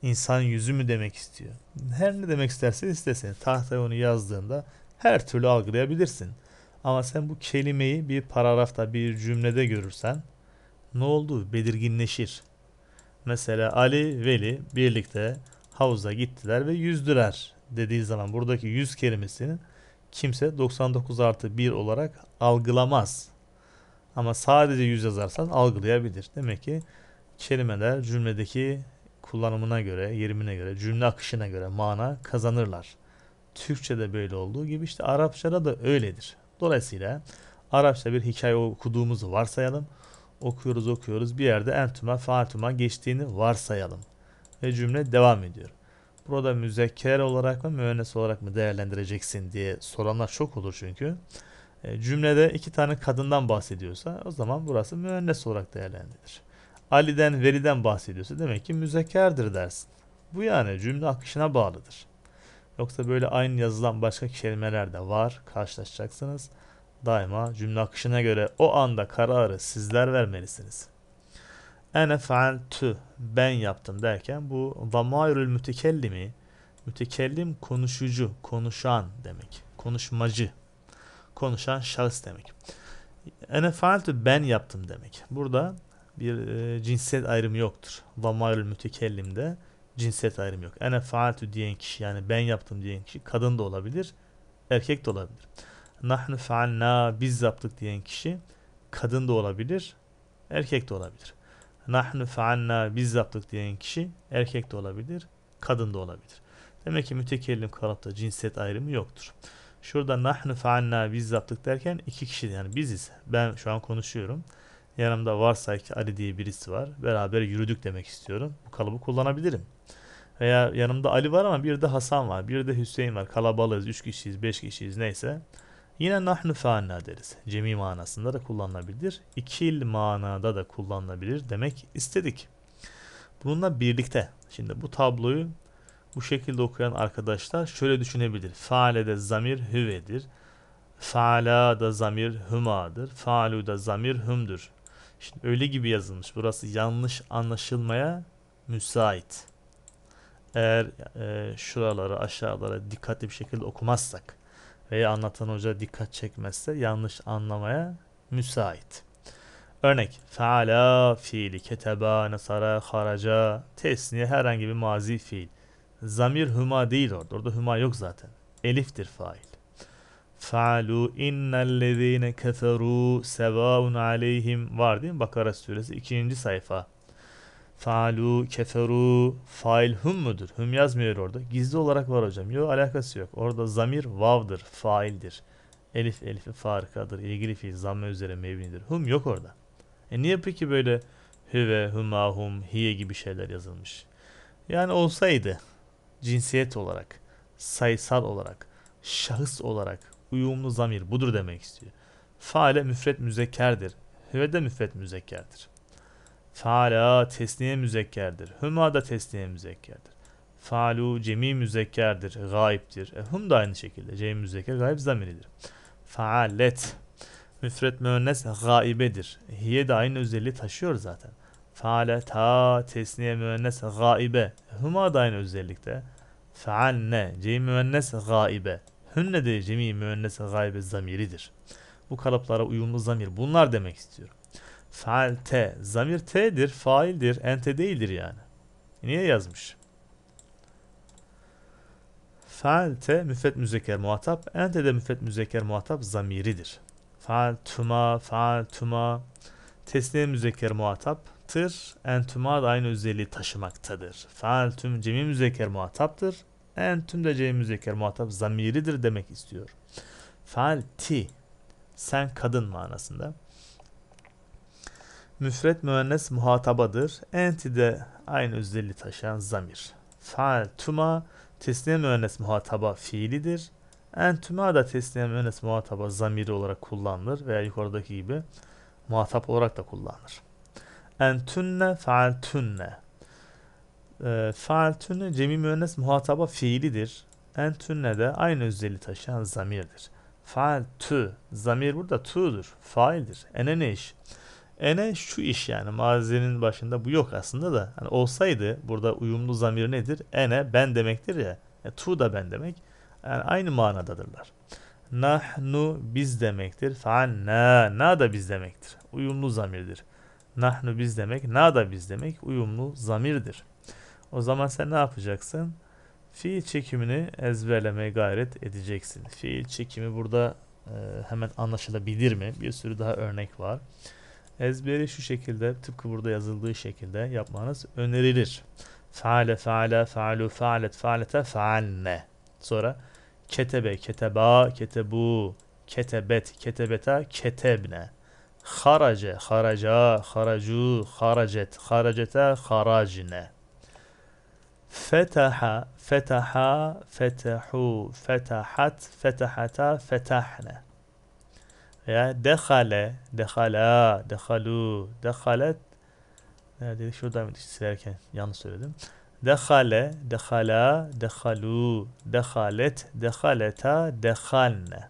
insan yüzü mü demek istiyor? Her ne demek istersen istesin. Tahtaya onu yazdığında her türlü algılayabilirsin. Ama sen bu kelimeyi bir paragrafta bir cümlede görürsen ne oldu? Belirginleşir. Mesela Ali, Veli birlikte havuza gittiler ve yüzdüler dediği zaman buradaki yüz kelimesini kimse 99 artı 1 olarak algılamaz. Ama sadece yüz yazarsan algılayabilir. Demek ki kelimeler cümledeki kullanımına göre, yerimine göre, cümle akışına göre mana kazanırlar. Türkçe'de böyle olduğu gibi işte Arapçada da öyledir. Dolayısıyla Arapça bir hikaye okuduğumuzu varsayalım. Okuyoruz okuyoruz bir yerde entüme faatüme geçtiğini varsayalım. Ve cümle devam ediyor. Burada müzekker olarak mı müennes olarak mı değerlendireceksin diye soranlar çok olur çünkü. E, cümlede iki tane kadından bahsediyorsa o zaman burası müennes olarak değerlendirilir. Ali'den, Veli'den bahsediyorsa demek ki müzekerdir dersin. Bu yani cümle akışına bağlıdır. Yoksa böyle aynı yazılan başka kelimeler de var. Karşılaşacaksınız. Daima cümle akışına göre o anda kararı sizler vermelisiniz. Ene fealtü ben yaptım derken bu vamayrul mütekellimi mütekellim konuşucu, konuşan demek. Konuşmacı, konuşan şahıs demek. Ene fealtü ben yaptım demek. Burada bir e, cinsiyet ayrımı yoktur. Vamarül mütekellimde cinsiyet ayrımı yok. Ene faaltu diyen kişi yani ben yaptım diyen kişi kadın da olabilir, erkek de olabilir. Nahnu faalna biz yaptık diyen kişi kadın da olabilir, erkek de olabilir. Nahnu faalna biz yaptık diyen kişi erkek de olabilir, kadın da olabilir. Demek ki mütekellim kalıpta cinsiyet ayrımı yoktur. Şurada nahnu faalna biz yaptık derken iki kişi yani biziz. Ben şu an konuşuyorum. Yanımda varsa ki Ali diye birisi var. Beraber yürüdük demek istiyorum. Bu kalıbı kullanabilirim. Veya yanımda Ali var ama bir de Hasan var. Bir de Hüseyin var. Kalabalığız. Üç kişiyiz, beş kişiyiz neyse. Yine nahnu feanna deriz. Cemi manasında da kullanılabilir. İkil manada da kullanılabilir demek istedik. Bununla birlikte şimdi bu tabloyu bu şekilde okuyan arkadaşlar şöyle düşünebilir. Faale de zamir hüvedir. Faala da zamir hümadır. Faalu da zamir hümdür. Şimdi öyle gibi yazılmış. Burası yanlış anlaşılmaya müsait. Eğer e, şuraları aşağılara dikkatli bir şekilde okumazsak veya anlatan hoca dikkat çekmezse yanlış anlamaya müsait. Örnek feala fiili keteba nasara haraca tesniye herhangi bir mazi fiil. Zamir huma değil orada. Orada huma yok zaten. Eliftir fail. Fa'lu innellezine keferu sevaun aleyhim var değil mi? Bakara suresi 2. sayfa. Fa'lu keferu fail hum mudur? Hum yazmıyor orada. Gizli olarak var hocam. Yok alakası yok. Orada zamir vavdır, faildir. Elif elifi farikadır. ilgili fiil zamme üzere mevnidir. Hum yok orada. E niye peki böyle hüve, huma, hum, hiye gibi şeyler yazılmış? Yani olsaydı cinsiyet olarak, sayısal olarak, şahıs olarak uyumlu zamir budur demek istiyor. Faale müfret müzekkerdir. Hüve de müfret müzekkerdir. Faala tesniye müzekkerdir. Hüma da tesniye müzekkerdir. Falu cemi müzekkerdir, gayiptir. E, hum da aynı şekilde cemi müzekker gayip zamiridir. Faalet müfret müennes gaibedir. Hiye de aynı özelliği taşıyor zaten. Faale ta tesniye müennes gaibe. Huma da aynı özellikte. Faalne cemi müennes gaibe. Hünne de cemi müennes gaybe zamiridir. Bu kalıplara uyumlu zamir bunlar demek istiyorum. Faal te. Zamir t'dir, faildir, ente değildir yani. Niye yazmış? Faalte müfet müzeker muhatap, ente de müfet müzeker muhatap zamiridir. Faal tuma, faal tuma, tesniye müzeker tır, Entuma da aynı özelliği taşımaktadır. Faal tüm cemi müzeker muhataptır. Entüm de cemi müzekker muhatap zamiridir demek istiyor. Faal ti. Sen kadın manasında. Müfret müennes muhatabadır. Enti de aynı özelliği taşıyan zamir. Faal tuma tesniye müennes muhataba fiilidir. Entuma da tesniye müennes muhataba zamiri olarak kullanılır veya yukarıdaki gibi muhatap olarak da kullanılır. Entunne faaltünne e, faal tünü cemi müennes muhataba fiilidir. En tünle de aynı özelliği taşıyan zamirdir. Faal tü. Zamir burada tü'dür. Faildir. Ene ne iş? Ene şu iş yani mazenin başında bu yok aslında da. Yani olsaydı burada uyumlu zamir nedir? Ene ben demektir ya. Yani e, tu da ben demek. Yani aynı manadadırlar. Nahnu biz demektir. Fa'anna na da biz demektir. Uyumlu zamirdir. Nahnu biz demek, na da biz demek uyumlu zamirdir. O zaman sen ne yapacaksın? Fiil çekimini ezberlemeye gayret edeceksin. Fiil çekimi burada e, hemen anlaşılabilir mi? Bir sürü daha örnek var. Ezberi şu şekilde tıpkı burada yazıldığı şekilde yapmanız önerilir. Faale faale faalu faalet faalete faalne. Sonra ketebe keteba ketebu ketebet ketebeta ketebne. Harace haraca haracu haracet haracete haracine. Fetaha, fetaha, fetahu, fetahat, fetahata, fetahne. Veya dehale, dehala, dehalu, dehalet. Neredeydi? Şuradaymış silerken. Yanlış söyledim. Dehale, dehala, dehalu, dehalet, dehaleta, dehalne.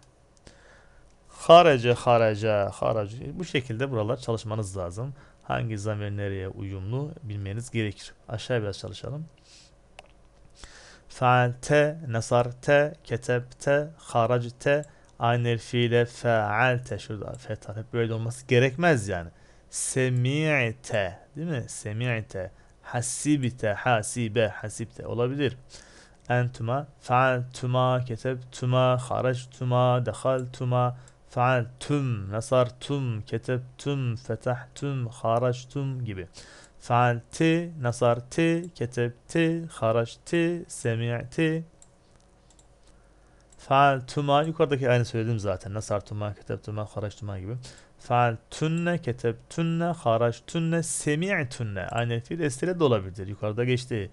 Haraca, haraca, haraca. Bu şekilde buralar çalışmanız lazım. Hangi zamir nereye uyumlu bilmeniz gerekir. Aşağı biraz çalışalım. Faalte, nasarte, ketebte, haracte, aynel fiile faalte şurada fetah hep böyle olması gerekmez yani. Semi'te değil mi? Semi'te, hasibte, hasibe, hasibte olabilir. Entuma, faaltuma, ketebtuma, haractuma, dehaltuma, faaltum, nasartum, ketebtum, fetahtum, haractum gibi. Fealti, nasarti, ketebti, haraçti, semi'ti. Fealtuma yukarıdaki aynı söyledim zaten. Nasartuma, ketebtuma, haraçtuma gibi. Fealtunne, ketebtunne, haraçtunne, semi'tunne. Aynı fiil esire de olabilir. Yukarıda geçti.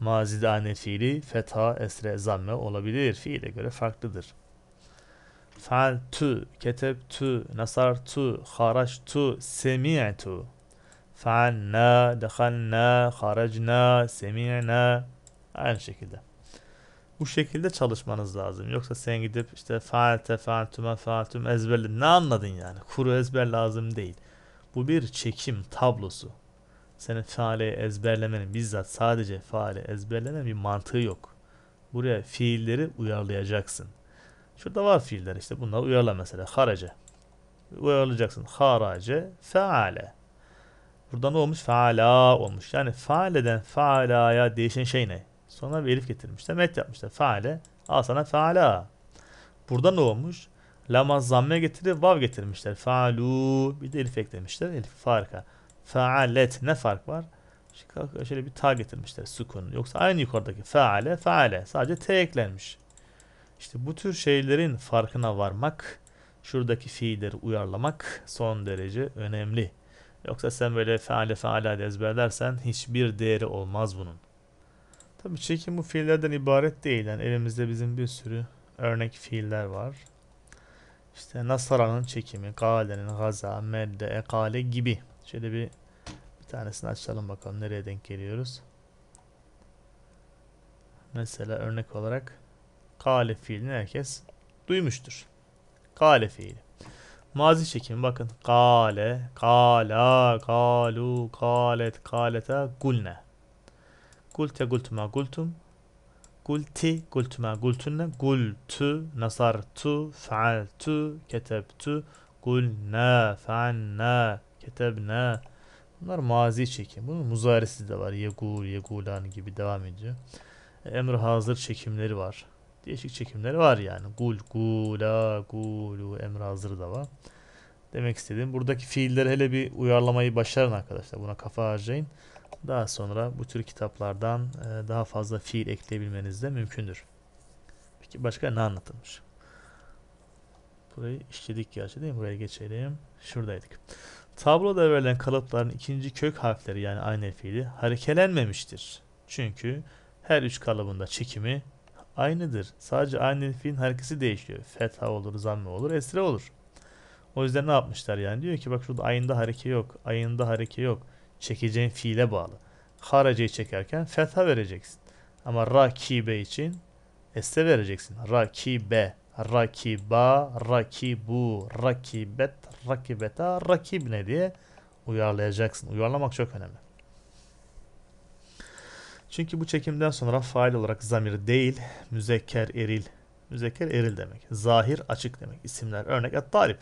Mazide aynı fiili feta esre, zamme olabilir. Fiile göre farklıdır. Fealtu, ketebtu, nasartu, haraçtu, semi'tu. Fealna, dehalna, haracna, semi'na. Aynı şekilde. Bu şekilde çalışmanız lazım. Yoksa sen gidip işte faalte, faaltüme, faaltüm ezberle. Ne anladın yani? Kuru ezber lazım değil. Bu bir çekim tablosu. Senin faale ezberlemenin bizzat sadece faale ezberlemenin bir mantığı yok. Buraya fiilleri uyarlayacaksın. Şurada var fiiller işte. Bunları uyarla mesela. Harace. Uyarlayacaksın. Harace, faale. Burada ne olmuş? Faala olmuş. Yani faaleden faalaya değişen şey ne? Sonra bir elif getirmişler. Met yapmışlar. Faale. Al sana faala. Burada ne olmuş? Lama zamme getirip vav getirmişler. Faalu. Bir de elif eklemişler. Elif farka. Faalet. Ne fark var? Şöyle bir ta getirmişler. Sukun. Yoksa aynı yukarıdaki. Faale. Faale. Sadece t eklenmiş. İşte bu tür şeylerin farkına varmak, şuradaki fiilleri uyarlamak son derece önemli. Yoksa sen böyle feale feala de ezberlersen hiçbir değeri olmaz bunun. Tabii çekim bu fiillerden ibaret değil. Yani elimizde bizim bir sürü örnek fiiller var. İşte Nasara'nın çekimi, Gale'nin, Gaza, Medde, Ekale gibi. Şöyle bir, bir tanesini açalım bakalım nereye denk geliyoruz. Mesela örnek olarak Kale fiilini herkes duymuştur. Kale fiili. Mazi çekim bakın. Kale, kala, kalu, kalet, kaleta, gulne. Gulte, gultuma, gultum. Gulti, gultuma, gultunne. Gultu, nasartu, faaltu, ketebtu, gulna, faalna, ketebna. Bunlar mazi çekim. Bunun muzarisi de var. Yegul, yegulan gibi devam ediyor. Emr hazır çekimleri var. Değişik çekimleri var yani. Gul, gula, gulu emri hazır da var. Demek istediğim buradaki fiilleri hele bir uyarlamayı başarın arkadaşlar. Buna kafa harcayın. Daha sonra bu tür kitaplardan e, daha fazla fiil ekleyebilmeniz de mümkündür. Peki başka ne anlatılmış? Burayı işledik gerçi değil mi? Buraya geçelim. Şuradaydık. Tabloda verilen kalıpların ikinci kök harfleri yani aynı fiili harekelenmemiştir. Çünkü her üç kalıbında çekimi aynıdır. Sadece anil fiil harekesi değişiyor. Fetha olur, zamme olur, esre olur. O yüzden ne yapmışlar yani? Diyor ki bak şurada ayında hareke yok, ayında hareke yok. Çekeceğin fiile bağlı. Haraceyi çekerken fetha vereceksin. Ama rakibe için esre vereceksin. Rakibe, rakiba, rakibu, rakibet, rakibeta, rakib ne diye uyarlayacaksın. Uyarlamak çok önemli. Çünkü bu çekimden sonra fail olarak zamir değil, müzekker eril. Müzekker eril demek. Zahir açık demek. İsimler örnek et talip.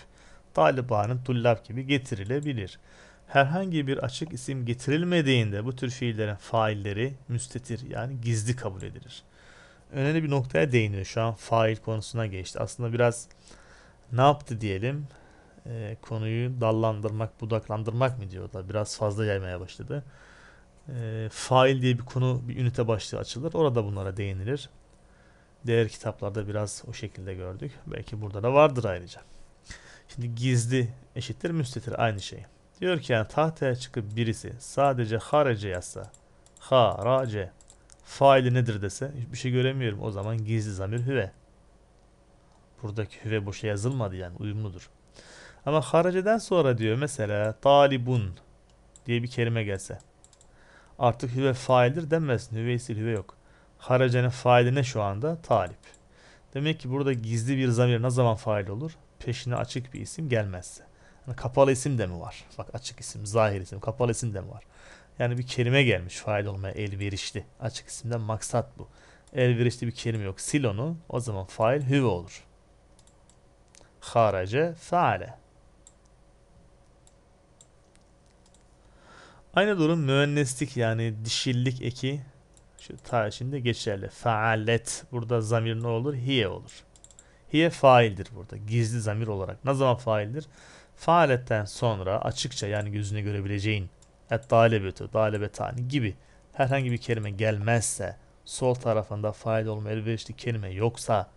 Talibanın tullab gibi getirilebilir. Herhangi bir açık isim getirilmediğinde bu tür fiillerin failleri müstetir yani gizli kabul edilir. Önemli bir noktaya değiniyor şu an fail konusuna geçti. Aslında biraz ne yaptı diyelim e, konuyu dallandırmak, budaklandırmak mı diyorlar. Biraz fazla yaymaya başladı e, fail diye bir konu, bir ünite başlığı açılır. Orada bunlara değinilir. Diğer kitaplarda biraz o şekilde gördük. Belki burada da vardır ayrıca. Şimdi gizli eşittir müstetir aynı şey. Diyor ki yani tahtaya çıkıp birisi sadece harace yazsa, harace faili nedir dese hiçbir şey göremiyorum. O zaman gizli zamir hüve. Buradaki hüve boşa yazılmadı yani uyumludur. Ama haraceden sonra diyor mesela talibun diye bir kelime gelse. Artık hüve faildir denmesin. Hüveysil hüve yok. Harace'nin faili ne şu anda? Talip. Demek ki burada gizli bir zamir ne zaman fail olur? Peşine açık bir isim gelmezse. Yani kapalı isim de mi var? Bak açık isim, zahir isim, kapalı isim de mi var? Yani bir kelime gelmiş fail olmaya elverişli. Açık isimden maksat bu. Elverişli bir kelime yok. Sil onu. O zaman fail hüve olur. Harace faale. Aynı durum mühendislik yani dişillik eki şu ta içinde geçerli. Faalet burada zamir ne olur? Hiye olur. Hiye faildir burada. Gizli zamir olarak. Ne zaman faildir? Faaletten sonra açıkça yani gözüne görebileceğin et dalebetü, dalebetani gibi herhangi bir kelime gelmezse sol tarafında fail olma elverişli kelime yoksa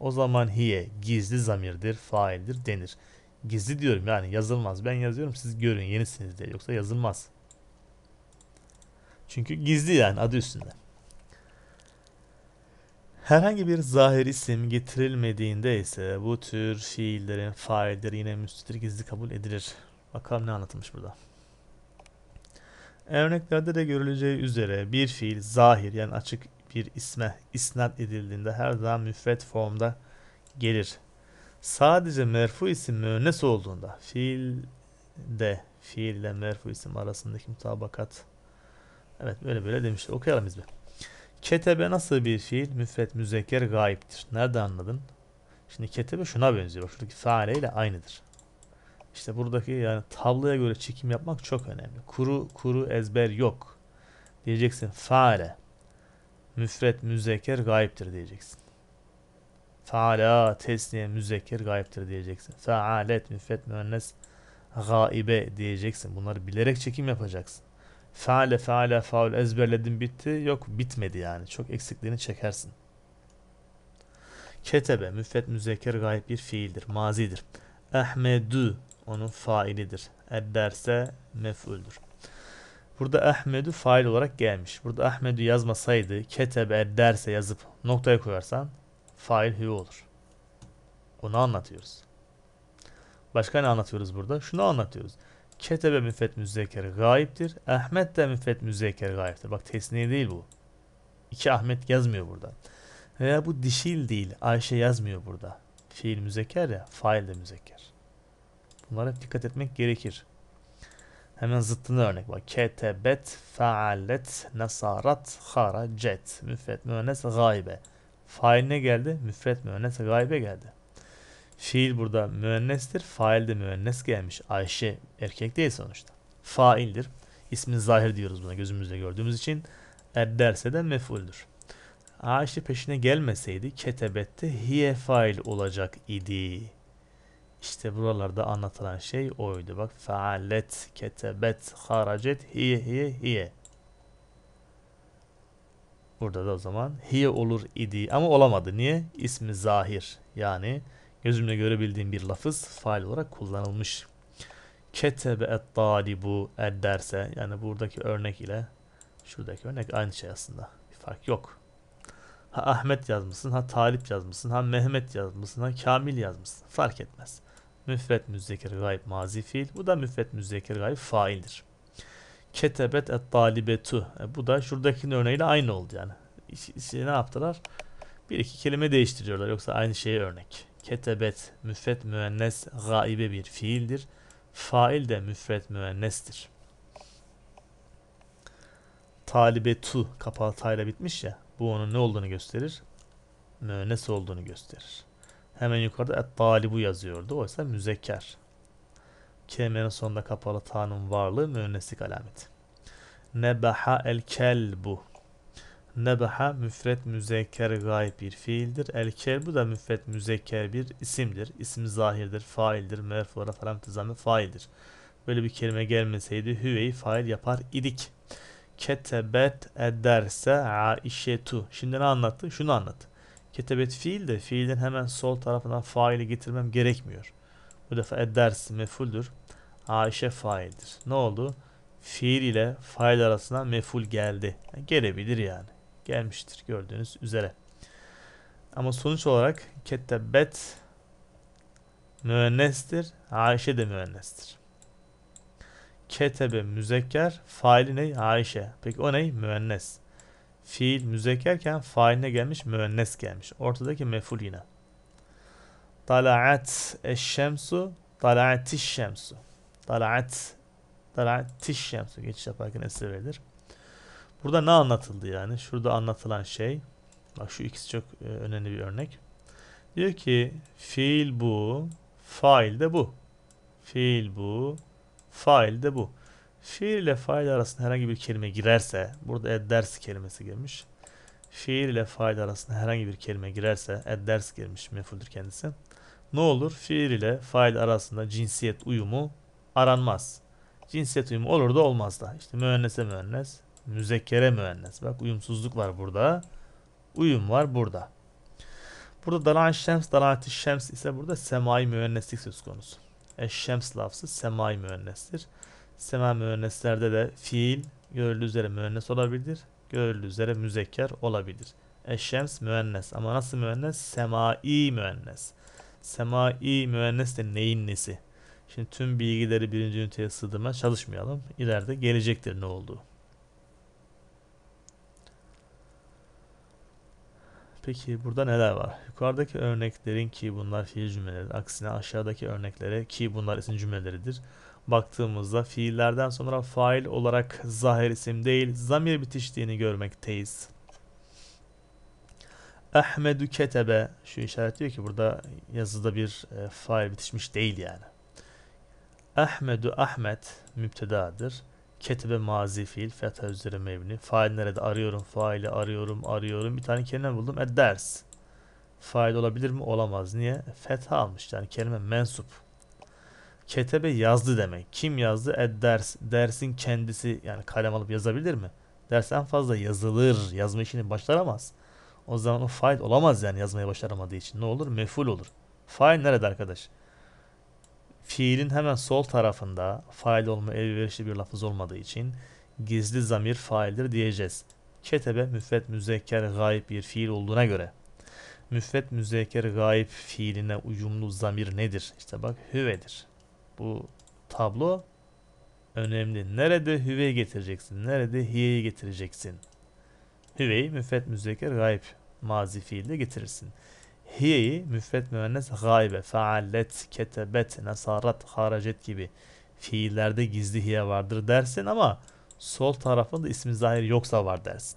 o zaman hiye gizli zamirdir, faildir denir. Gizli diyorum yani yazılmaz. Ben yazıyorum siz görün yenisiniz diye. Yoksa yazılmaz. Çünkü gizli yani adı üstünde. Herhangi bir zahir isim getirilmediğinde ise bu tür fiillerin failleri yine müstetir gizli kabul edilir. Bakalım ne anlatılmış burada. Örneklerde de görüleceği üzere bir fiil zahir yani açık bir isme isnat edildiğinde her zaman müfret formda gelir. Sadece merfu isim müennes olduğunda fiil de fiil ile merfu isim arasındaki mutabakat Evet böyle böyle demişler. Okuyalım biz bir. Ketebe nasıl bir fiil? Müfret, müzekker, gayiptir. Nerede anladın? Şimdi ketebe şuna benziyor. Bak şuradaki faile aynıdır. İşte buradaki yani tabloya göre çekim yapmak çok önemli. Kuru kuru ezber yok. Diyeceksin Fare, Müfret, müzekker, gayiptir diyeceksin. Faala, tesniye, müzekker, gayiptir diyeceksin. Faalet, müfret, müennes, gaibe diyeceksin. Bunları bilerek çekim yapacaksın faale faale faul ezberledim bitti. Yok bitmedi yani. Çok eksikliğini çekersin. Ketebe müfet müzekker gayb bir fiildir. Mazidir. Ahmedu onun failidir. Ederse mef'uldür. Burada Ahmedu fail olarak gelmiş. Burada Ahmedu yazmasaydı ketebe ederse yazıp noktaya koyarsan fail hü olur. Onu anlatıyoruz. Başka ne anlatıyoruz burada? Şunu anlatıyoruz. Ketebe müfret müzekker gayiptir. Ahmet de müfet müzekker gayiptir. Bak tesniye değil bu. İki Ahmet yazmıyor burada. Veya bu dişil değil. Ayşe yazmıyor burada. Fiil müzekker ya. Fail de müzekker. Bunlara dikkat etmek gerekir. Hemen zıttına örnek Bak Ketebet, faalet, nasarat, haracet. Müfret müennes gaybe. Fail ne geldi? Müfret müennes gaybe geldi. Fiil burada müennestir. Fail de müennes gelmiş. Ayşe erkek değil sonuçta. Faildir. İsmi zahir diyoruz buna gözümüzle gördüğümüz için. Edderse er de mefuldür. Ayşe peşine gelmeseydi ketebette hiye fail olacak idi. İşte buralarda anlatılan şey oydu. Bak faalet, ketebet, haracet, hiye, hiye, hiye. Burada da o zaman hiye olur idi ama olamadı. Niye? İsmi zahir. Yani gözümle görebildiğim bir lafız fail olarak kullanılmış. Ketebe et talibu ederse yani buradaki örnek ile şuradaki örnek aynı şey aslında. Bir fark yok. Ha Ahmet yazmışsın, ha Talip yazmışsın, ha Mehmet yazmışsın, ha Kamil yazmışsın. Fark etmez. Müfret müzekir gayb mazi fiil. Bu da müfret müzekir gayb faildir. Ketebet et talibetu. E, bu da şuradakinin örneğiyle aynı oldu yani. İşte ne yaptılar? Bir iki kelime değiştiriyorlar yoksa aynı şeye örnek. Ketebet müfret müennes gaibe bir fiildir. Fail de müfret müennestir. Talibetu kapalı tayla bitmiş ya. Bu onun ne olduğunu gösterir? Müennes olduğunu gösterir. Hemen yukarıda et talibu yazıyordu. Oysa müzekker. Kelimenin sonunda kapalı tanın varlığı müenneslik alameti. Nebaha el kelbu Nebaha müfret müzekker gayb bir fiildir. El kelbu da müfret müzekker bir isimdir. İsim zahirdir, faildir, merfu olarak falan tizami faildir. Böyle bir kelime gelmeseydi hüveyi fail yapar idik. Ketebet ederse aişetu. Şimdi ne anlattı? Şunu anlattı. Ketebet fiil de fiilin hemen sol tarafından faili getirmem gerekmiyor. Bu defa edersi mefuldür. Aişe faildir. Ne oldu? Fiil ile fail arasına meful geldi. Yani gelebilir yani gelmiştir gördüğünüz üzere. Ama sonuç olarak kettebet müennestir. Ayşe de müennestir. Ketebe müzekker, faili ne? Ayşe. Peki o ne? Müennes. Fiil müzekkerken failine gelmiş, müennes gelmiş. Ortadaki meful yine. Talaat eşşemsu, talaatiş şemsu. Talaat, talaatiş şemsu. Geçiş yaparken esir verilir. Burada ne anlatıldı yani? Şurada anlatılan şey. Bak şu ikisi çok e, önemli bir örnek. Diyor ki fiil bu, fail de bu. Fiil bu, fail de bu. Fiil ile fail arasında herhangi bir kelime girerse, burada edders kelimesi girmiş. Fiil ile fail arasında herhangi bir kelime girerse, edders girmiş mefuldür kendisi. Ne olur? Fiil ile fail arasında cinsiyet uyumu aranmaz. Cinsiyet uyumu olur da olmaz da. İşte müennese müennes, Müzekkere müennes. Bak uyumsuzluk var burada. Uyum var burada. Burada dalan şems, dalanati şems ise burada semai müenneslik söz konusu. Eşşems lafzı semai müennestir. Sema müenneslerde de fiil görüldüğü üzere müennes olabilir. Görüldüğü üzere müzekker olabilir. Eşşems müennes ama nasıl müennes? Semai müennes. Semai müennes de neyin nesi? Şimdi tüm bilgileri birinci üniteye sığdırma çalışmayalım. İleride gelecektir ne olduğu. Peki burada neler var? Yukarıdaki örneklerin ki bunlar fiil cümleleri. Aksine aşağıdaki örneklere ki bunlar isim cümleleridir. Baktığımızda fiillerden sonra fail olarak zahir isim değil zamir bitiştiğini görmekteyiz. Ahmedu ketebe şu işaret diyor ki burada yazıda bir e, fail bitişmiş değil yani. Ahmedu Ahmet müptedadır. Ketebe mazi fiil. Fetha üzere mevni. Fail nerede? Arıyorum. Faili arıyorum. Arıyorum. Bir tane kelime buldum. E ders. Fail olabilir mi? Olamaz. Niye? Fetha almış. Yani kelime mensup. Ketebe yazdı demek. Kim yazdı? E ders. Dersin kendisi yani kalem alıp yazabilir mi? Ders en fazla yazılır. Yazma işini başaramaz. O zaman o fail olamaz yani yazmayı başaramadığı için. Ne olur? Meful olur. Fail nerede arkadaş? fiilin hemen sol tarafında fail olma elverişli bir lafız olmadığı için gizli zamir faildir diyeceğiz. Ketebe müfet müzekker gayip bir fiil olduğuna göre. müfet müzekker gayip fiiline uyumlu zamir nedir? İşte bak hüvedir. Bu tablo önemli. Nerede hüve getireceksin? Nerede hiyeyi getireceksin? Hüveyi müfet müzekker gayip mazi fiilde getirirsin hiyeyi müfret müennes gaybe, faallet, ketebet, nasarat, haracet gibi fiillerde gizli hiye vardır dersin ama sol tarafında ismi zahir yoksa var dersin.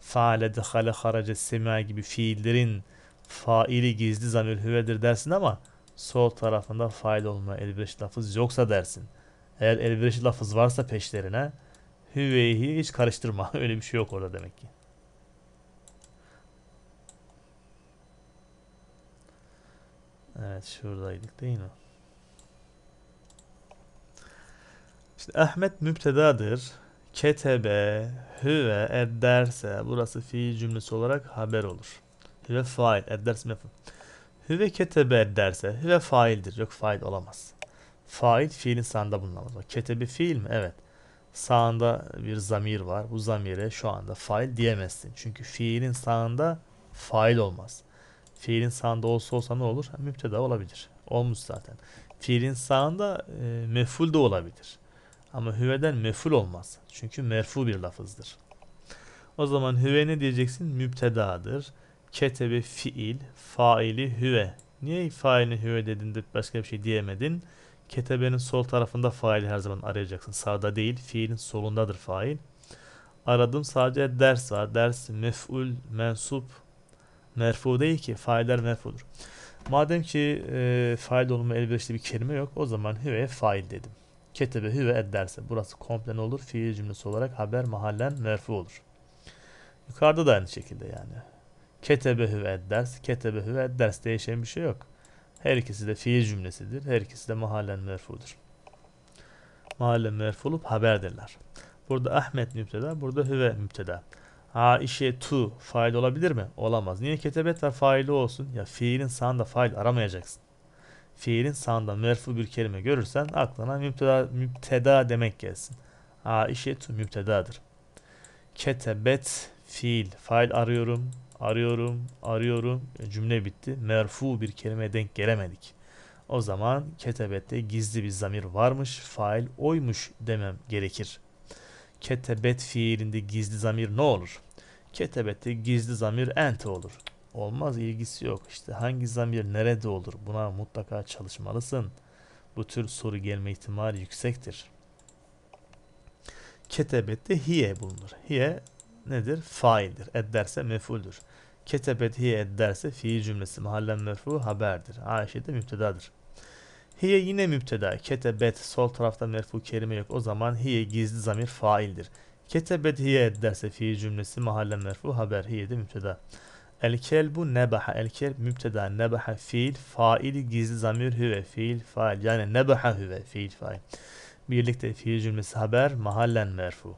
Faale, dehale, harace, sema gibi fiillerin faili gizli zamir hüvedir dersin ama sol tarafında fail olma elverişli lafız yoksa dersin. Eğer elverişli lafız varsa peşlerine hüveyi hiç karıştırma. Öyle bir şey yok orada demek ki. Evet şuradaydık değil mi? İşte Ahmet müptedadır. Ketebe, hüve, edderse. Burası fiil cümlesi olarak haber olur. Hüve fail, edders mefhum. Hüve ketebe ederse, hüve faildir. Yok fail olamaz. Fail fiilin sağında bulunamaz. ketebe fiil mi? Evet. Sağında bir zamir var. Bu zamire şu anda fail diyemezsin. Çünkü fiilin sağında fail olmaz. Fiilin sağında olsa olsa ne olur? Mübteda olabilir. Olmuş zaten. Fiilin sağında e, meful de olabilir. Ama hüveden meful olmaz. Çünkü merfu bir lafızdır. O zaman hüve ne diyeceksin? Mübtedadır. Ketebe fiil, faili hüve. Niye failini hüve dedin de başka bir şey diyemedin? Ketebenin sol tarafında faili her zaman arayacaksın. Sağda değil, fiilin solundadır fail. Aradım sadece ders var. Ders mef'ul, mensup, merfu değil ki. Failler merfudur. Madem ki e, fail olma elverişli bir kelime yok o zaman hüve fail dedim. Ketebe hüve ed derse burası komple ne olur? Fiil cümlesi olarak haber mahallen merfu olur. Yukarıda da aynı şekilde yani. Ketebe hüve ed ders, ketebe hüve ed ders değişen bir şey yok. Her ikisi de fiil cümlesidir. Her ikisi de mahallen merfudur. Mahallen merfu olup haber derler. Burada Ahmet müpteda, burada hüve müpteda. Ha işe to fail olabilir mi? Olamaz. Niye ketebet var faili olsun? Ya fiilin sağında fail aramayacaksın. Fiilin sağında merfu bir kelime görürsen aklına müpteda, müpteda demek gelsin. Ha işe tu müptedadır. Ketebet fiil. Fail arıyorum, arıyorum, arıyorum. E, cümle bitti. Merfu bir kelimeye denk gelemedik. O zaman ketebette gizli bir zamir varmış, fail oymuş demem gerekir ketebet fiilinde gizli zamir ne olur? Ketebette gizli zamir ent olur. Olmaz ilgisi yok. İşte hangi zamir nerede olur? Buna mutlaka çalışmalısın. Bu tür soru gelme ihtimali yüksektir. Ketebette hiye bulunur. Hiye nedir? Faildir. Edderse mefuldür. Ketebet hiye edderse fiil cümlesi mahallen merfu haberdir. Ayşe de müptedadır. Hiye yine müpteda. Ketebet sol tarafta merfu kerime yok. O zaman hiye gizli zamir faildir. Ketebet hiye derse fiil cümlesi mahalle merfu haber hiye de müpteda. El kelbu nebaha. El kelb müpteda. Nebaha fiil faili gizli zamir hüve fiil fail. Yani nebaha hüve fiil fail. Birlikte fiil cümlesi haber mahallen merfu.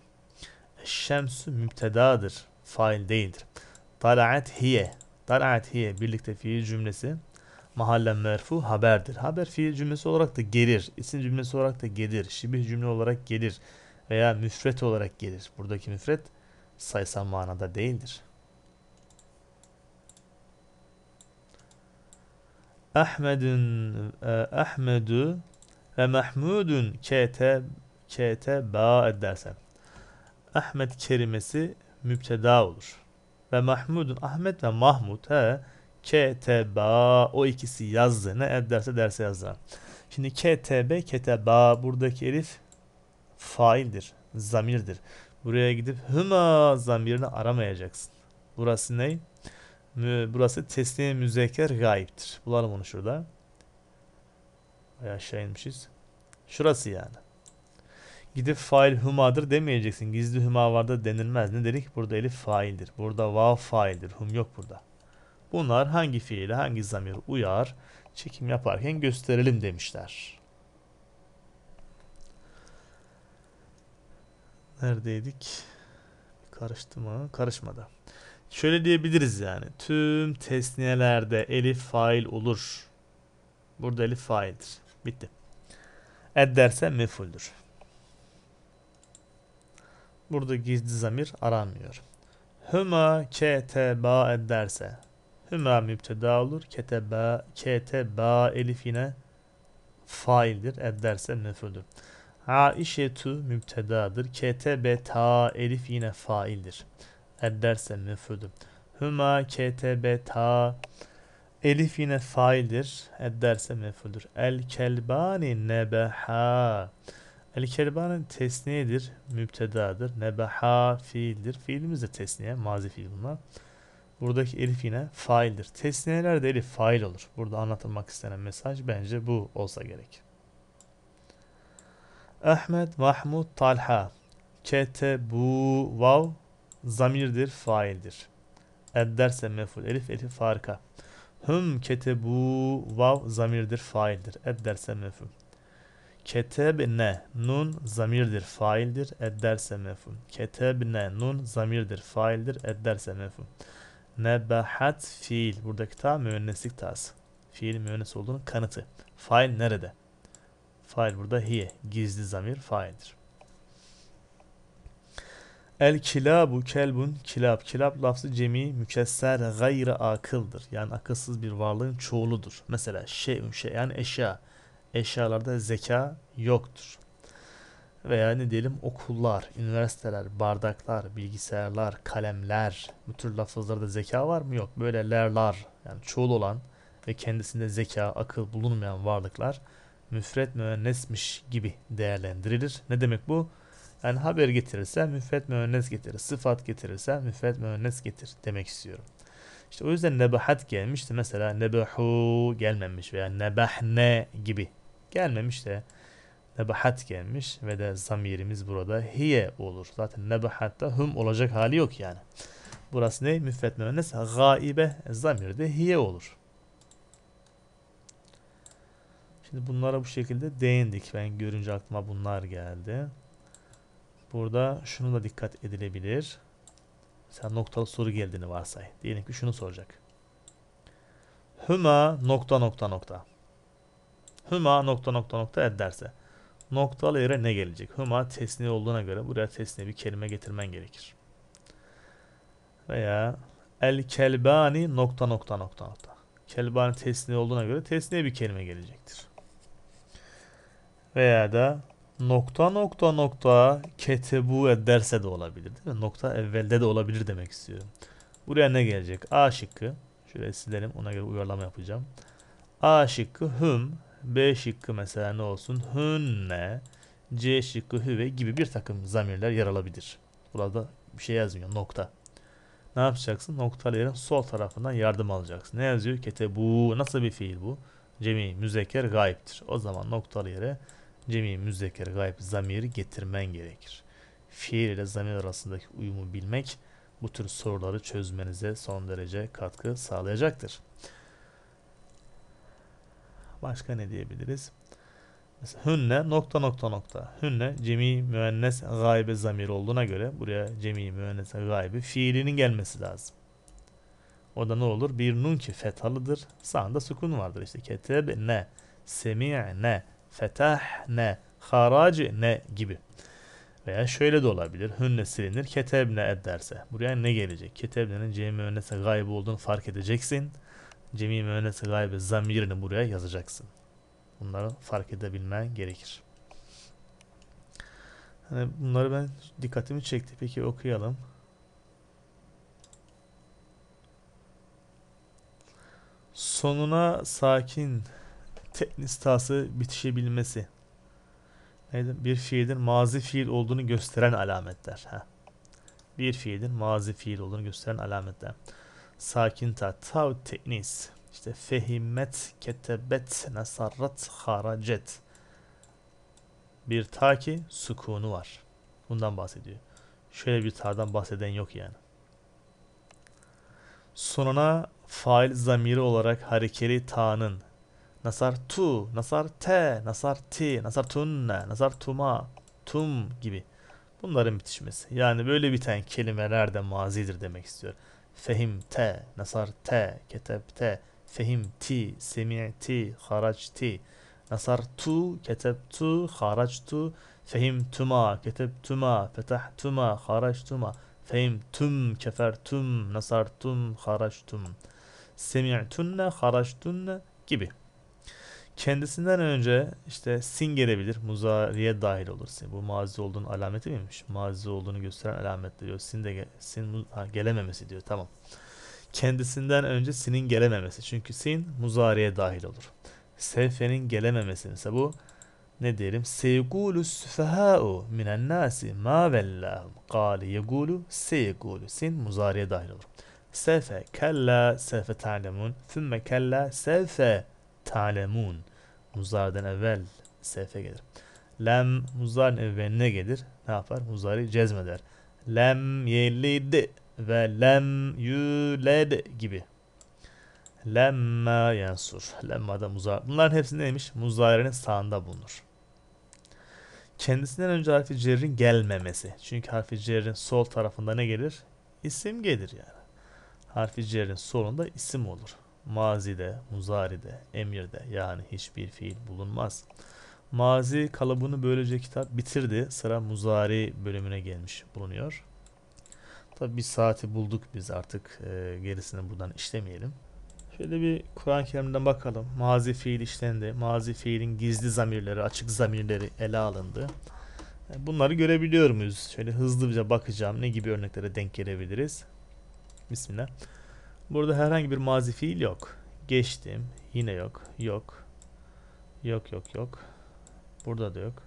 Şemsu müptedadır. Fail değildir. Talaat hiye. Talaat hiye birlikte fiil cümlesi mahallen merfu haberdir. Haber fiil cümlesi olarak da gelir. İsim cümlesi olarak da gelir. Şibih cümle olarak gelir. Veya müfret olarak gelir. Buradaki müfret sayısal manada değildir. Ahmed'in e, Ahmed'ü ve Mahmud'un kete kete ba edersen. Ahmet kelimesi müpteda olur. Ve Mahmud'un Ahmet ve Mahmud he Keteba o ikisi yazdı. Ne ederse derse yazdıran. Şimdi ketebe keteba buradaki elif faildir. Zamirdir. Buraya gidip hüma zamirini aramayacaksın. Burası ne? Burası teslim müzeker gayiptir. Bulalım onu şurada. Ay aşağı inmişiz. Şurası yani. Gidip fail hümadır demeyeceksin. Gizli hüma vardı denilmez. Ne dedik? Burada elif faildir. Burada vav faildir. Hum yok burada. Bunlar hangi fiile hangi zamir uyar çekim yaparken gösterelim demişler. Neredeydik? Karıştı mı? Karışmadı. Şöyle diyebiliriz yani. Tüm tesniyelerde elif fail olur. Burada elif faildir. Bitti. Ed derse mefuldür. Burada gizli zamir aranmıyor. Hüma keteba ed derse Hüma müpteda olur. Keteba, keteba elif yine faildir. Edderse mefuldür. Aişetu müptedadır. Ta elif yine faildir. Edderse mefuldür. Hüma Ta elif yine faildir. Edderse mefuldür. El kelbani nebeha. El kelbani tesniyedir. Müptedadır. Nebeha fiildir. Fiilimiz de tesniye. Mazi fiil bunlar. Buradaki elif yine faildir. Tesniyelerde elif fail olur. Burada anlatılmak istenen mesaj bence bu olsa gerek. Ahmet, Mahmut, Talha. Kete, bu, vav, zamirdir, faildir. Edderse meful elif, elif farka. Hüm ketebu vav zamirdir faildir. Ed derse meful. Ketebne nun zamirdir faildir. Edderse derse meful. Ketebne nun zamirdir faildir. Edderse derse Nebahat fiil. Buradaki ta müenneslik tası. Fiil müennes olduğunun kanıtı. Fail nerede? Fail burada hiye. Gizli zamir faildir. El kilabu kelbun kilab. Kilab lafzı cemi mükesser gayrı akıldır. Yani akılsız bir varlığın çoğuludur. Mesela şeyün şey yani eşya. Eşyalarda zeka yoktur veya ne diyelim okullar, üniversiteler, bardaklar, bilgisayarlar, kalemler bu tür lafızlarda zeka var mı? Yok. Böyle lerlar yani çoğul olan ve kendisinde zeka, akıl bulunmayan varlıklar müfret müennesmiş gibi değerlendirilir. Ne demek bu? Yani haber getirirse müfret müennes getirir, sıfat getirirse müfret müennes getir demek istiyorum. İşte o yüzden nebahat gelmişti. Mesela nebahu gelmemiş veya nebahne gibi gelmemiş de nebahat gelmiş ve de zamirimiz burada hiye olur. Zaten nebahatta hum olacak hali yok yani. Burası ne? Müfret mühennes gaibe zamirde hiye olur. Şimdi bunlara bu şekilde değindik. Ben görünce aklıma bunlar geldi. Burada şunu da dikkat edilebilir. Mesela noktalı soru geldiğini varsay. Diyelim ki şunu soracak. Hüma nokta nokta nokta. Hüma nokta nokta nokta ederse noktalı yere ne gelecek? Huma tesni olduğuna göre buraya tesni bir kelime getirmen gerekir. Veya el kelbani nokta nokta nokta nokta. Kelbani tesni olduğuna göre tesniye bir kelime gelecektir. Veya da nokta nokta nokta ketebu ederse de olabilir değil mi? Nokta evvelde de olabilir demek istiyorum. Buraya ne gelecek? A şıkkı. Şöyle silelim ona göre uyarlama yapacağım. A şıkkı hüm B şıkkı mesela ne olsun? Hünne, C şıkkı hüve gibi bir takım zamirler yer alabilir. Burada bir şey yazmıyor. Nokta. Ne yapacaksın? Noktalı yerin sol tarafından yardım alacaksın. Ne yazıyor? kete bu Nasıl bir fiil bu? Cemi müzeker gayiptir. O zaman noktalı yere cemi müzeker gayip zamiri getirmen gerekir. Fiil ile zamir arasındaki uyumu bilmek bu tür soruları çözmenize son derece katkı sağlayacaktır. Başka ne diyebiliriz? Mesela hünne nokta nokta nokta. Hünne cemi müennes gaybe zamir olduğuna göre buraya cemi müennes gaybe fiilinin gelmesi lazım. O da ne olur? Bir nun ki fethalıdır. Sağında sukun vardır. İşte keteb ne, semi' ne, fetah ne, haraci ne gibi. Veya şöyle de olabilir. Hünne silinir. ne ederse. Buraya ne gelecek? Ketebne'nin cemi müennese gaybe olduğunu fark edeceksin. Cemi Mehmet gaybe zamirini buraya yazacaksın. Bunları fark edebilmen gerekir. Hani bunları ben dikkatimi çekti. Peki okuyalım. Sonuna sakin teknistası bitişebilmesi. Neydi? Bir fiilin mazi fiil olduğunu gösteren alametler. Ha. Bir fiilin mazi fiil olduğunu gösteren alametler sakin ta tav teknis. işte fehimet, ketebet, nasarrat, haracet. Bir ta ki sukunu var. Bundan bahsediyor. Şöyle bir tardan bahseden yok yani. Sonuna fail zamiri olarak harekeli ta'nın nasar tu, nasar te, nasar ti, nasar tunne, nasar tuma, tum gibi bunların bitişmesi. Yani böyle biten kelimeler de mazidir demek istiyor fehimte, nasarte, ketebte, fehimti, semi'ti, haraçti, nasartu, ketebtu, haraçtu, fehimtuma, ketebtuma, fetahtuma, haraçtuma, fehimtum, kefertum, nasartum, haraçtum, semi'tunne, haraçtunne gibi. Kendisinden önce işte sin gelebilir. Muzariye dahil olur sin. Bu mazi olduğunun alameti miymiş? Mazi olduğunu gösteren alamet diyor. Sin de ge sin ha, gelememesi diyor. Tamam. Kendisinden önce sinin gelememesi. Çünkü sin muzariye dahil olur. Sevfenin gelememesi. Mesela bu ne diyelim? Seygulu süfehâ'u minen nâsi mâ vellâhum kâli yegulu seygulu. Sin muzariye dahil olur. Sefe kella sefe ta'lemun. Thümme kella sefe ta'lemun. Muzardan evvel sefe gelir. Lem muzar'dan evvel ne gelir. Ne yapar? Muzari cezmeder. Lem yelid ve lem yüled gibi. Lemma yansur. Lemma da muzar. Bunların hepsi neymiş? Muzari'nin sağında bulunur. Kendisinden önce harfi cerrin gelmemesi. Çünkü harfi cerrin sol tarafında ne gelir? İsim gelir yani. Harfi cerrin solunda isim olur. Mazide, muzaride, emirde yani hiçbir fiil bulunmaz. Mazi kalıbını böylece kitap bitirdi. Sıra muzari bölümüne gelmiş bulunuyor. Tabi bir saati bulduk biz artık e, gerisini buradan işlemeyelim. Şöyle bir Kur'an-ı Kerim'den bakalım. Mazi fiil işlendi. Mazi fiilin gizli zamirleri, açık zamirleri ele alındı. Ee, bunları görebiliyor muyuz? Şöyle hızlıca bakacağım. Ne gibi örneklere denk gelebiliriz? Bismillah. Burada herhangi bir mazi fiil yok. Geçtim. Yine yok. Yok. Yok yok yok. Burada da yok.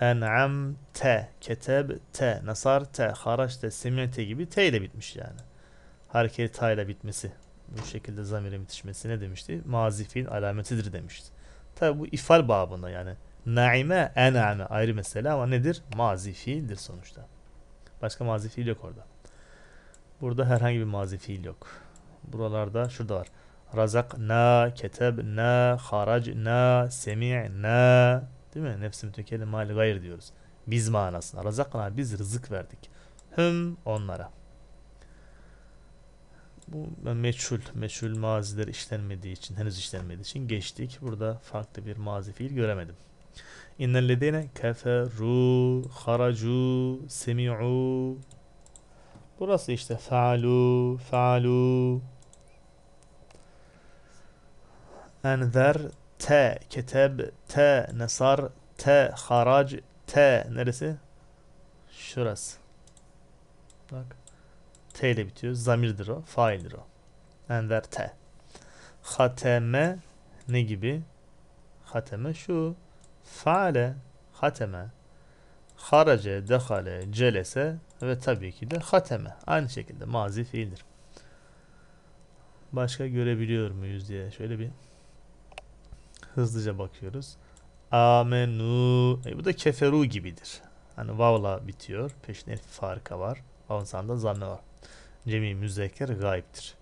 En'amte, ketebte, nasarte, haraçte, seminete gibi t ile bitmiş yani. Hareketi ta ile bitmesi. Bu şekilde zamire bitişmesi ne demişti? Mazi fiil alametidir demişti. Tabi bu ifal babında yani. Naime, en'ame ayrı mesele ama nedir? Mazi fiildir sonuçta. Başka mazi fiil yok orada. Burada herhangi bir mazi fiil yok. Buralarda şurada var. na, na, Razakna, na, haracna, na, Değil mi? Nefsim mütekelle mali gayr diyoruz. Biz manasına. na biz rızık verdik. Hım onlara. Bu meçhul, meçhul maziler işlenmediği için, henüz işlenmediği için geçtik. Burada farklı bir mazi fiil göremedim. İnnellezine keferu, haracu, semi'u Burası işte. Fa'lu, fa'lu. Enzer, T, keteb, T, nesar, T, harac, T, Neresi? Şurası. Bak. T ile bitiyor. Zamirdir o. Faildir o. Enzer, T. Hateme ne gibi? Hateme şu. Faale, hateme. Harace, dehale, celese, ve tabii ki de hateme. Aynı şekilde mazi fiildir. Başka görebiliyor muyuz diye şöyle bir hızlıca bakıyoruz. Amenu. E bu da keferu gibidir. Hani vavla bitiyor. peşine elif farka var. Vav'ın da zanne var. Cemi müzekker gayiptir.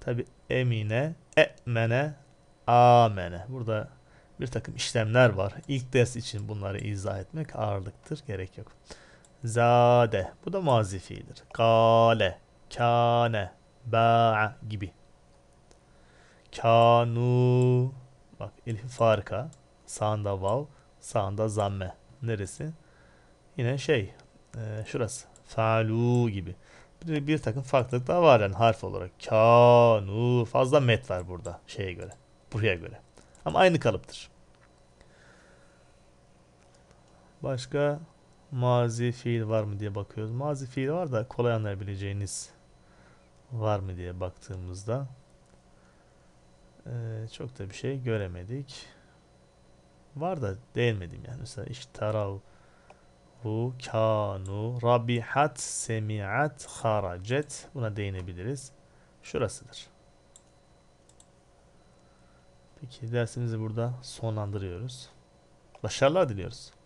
Tabi emine, e'mene, amene. Burada bir takım işlemler var. İlk ders için bunları izah etmek ağırlıktır. Gerek yok. Zade. Bu da mazi fiildir. Kale, Kane, ba'a gibi. Kanu. Bak elif farka. Sağında vav. Sağında zamme. Neresi? Yine şey. E, şurası. Falu gibi. Bir, bir takım farklılık daha var yani harf olarak. Kanu. Fazla met var burada. Şeye göre. Buraya göre. Ama aynı kalıptır. Başka mazi fiil var mı diye bakıyoruz. Mazi fiil var da kolay anlayabileceğiniz var mı diye baktığımızda e, çok da bir şey göremedik. Var da değinmedim yani. Mesela iştarav bu kanu rabihat semiat haracet buna değinebiliriz. Şurasıdır. Peki dersimizi burada sonlandırıyoruz. Başarılar diliyoruz.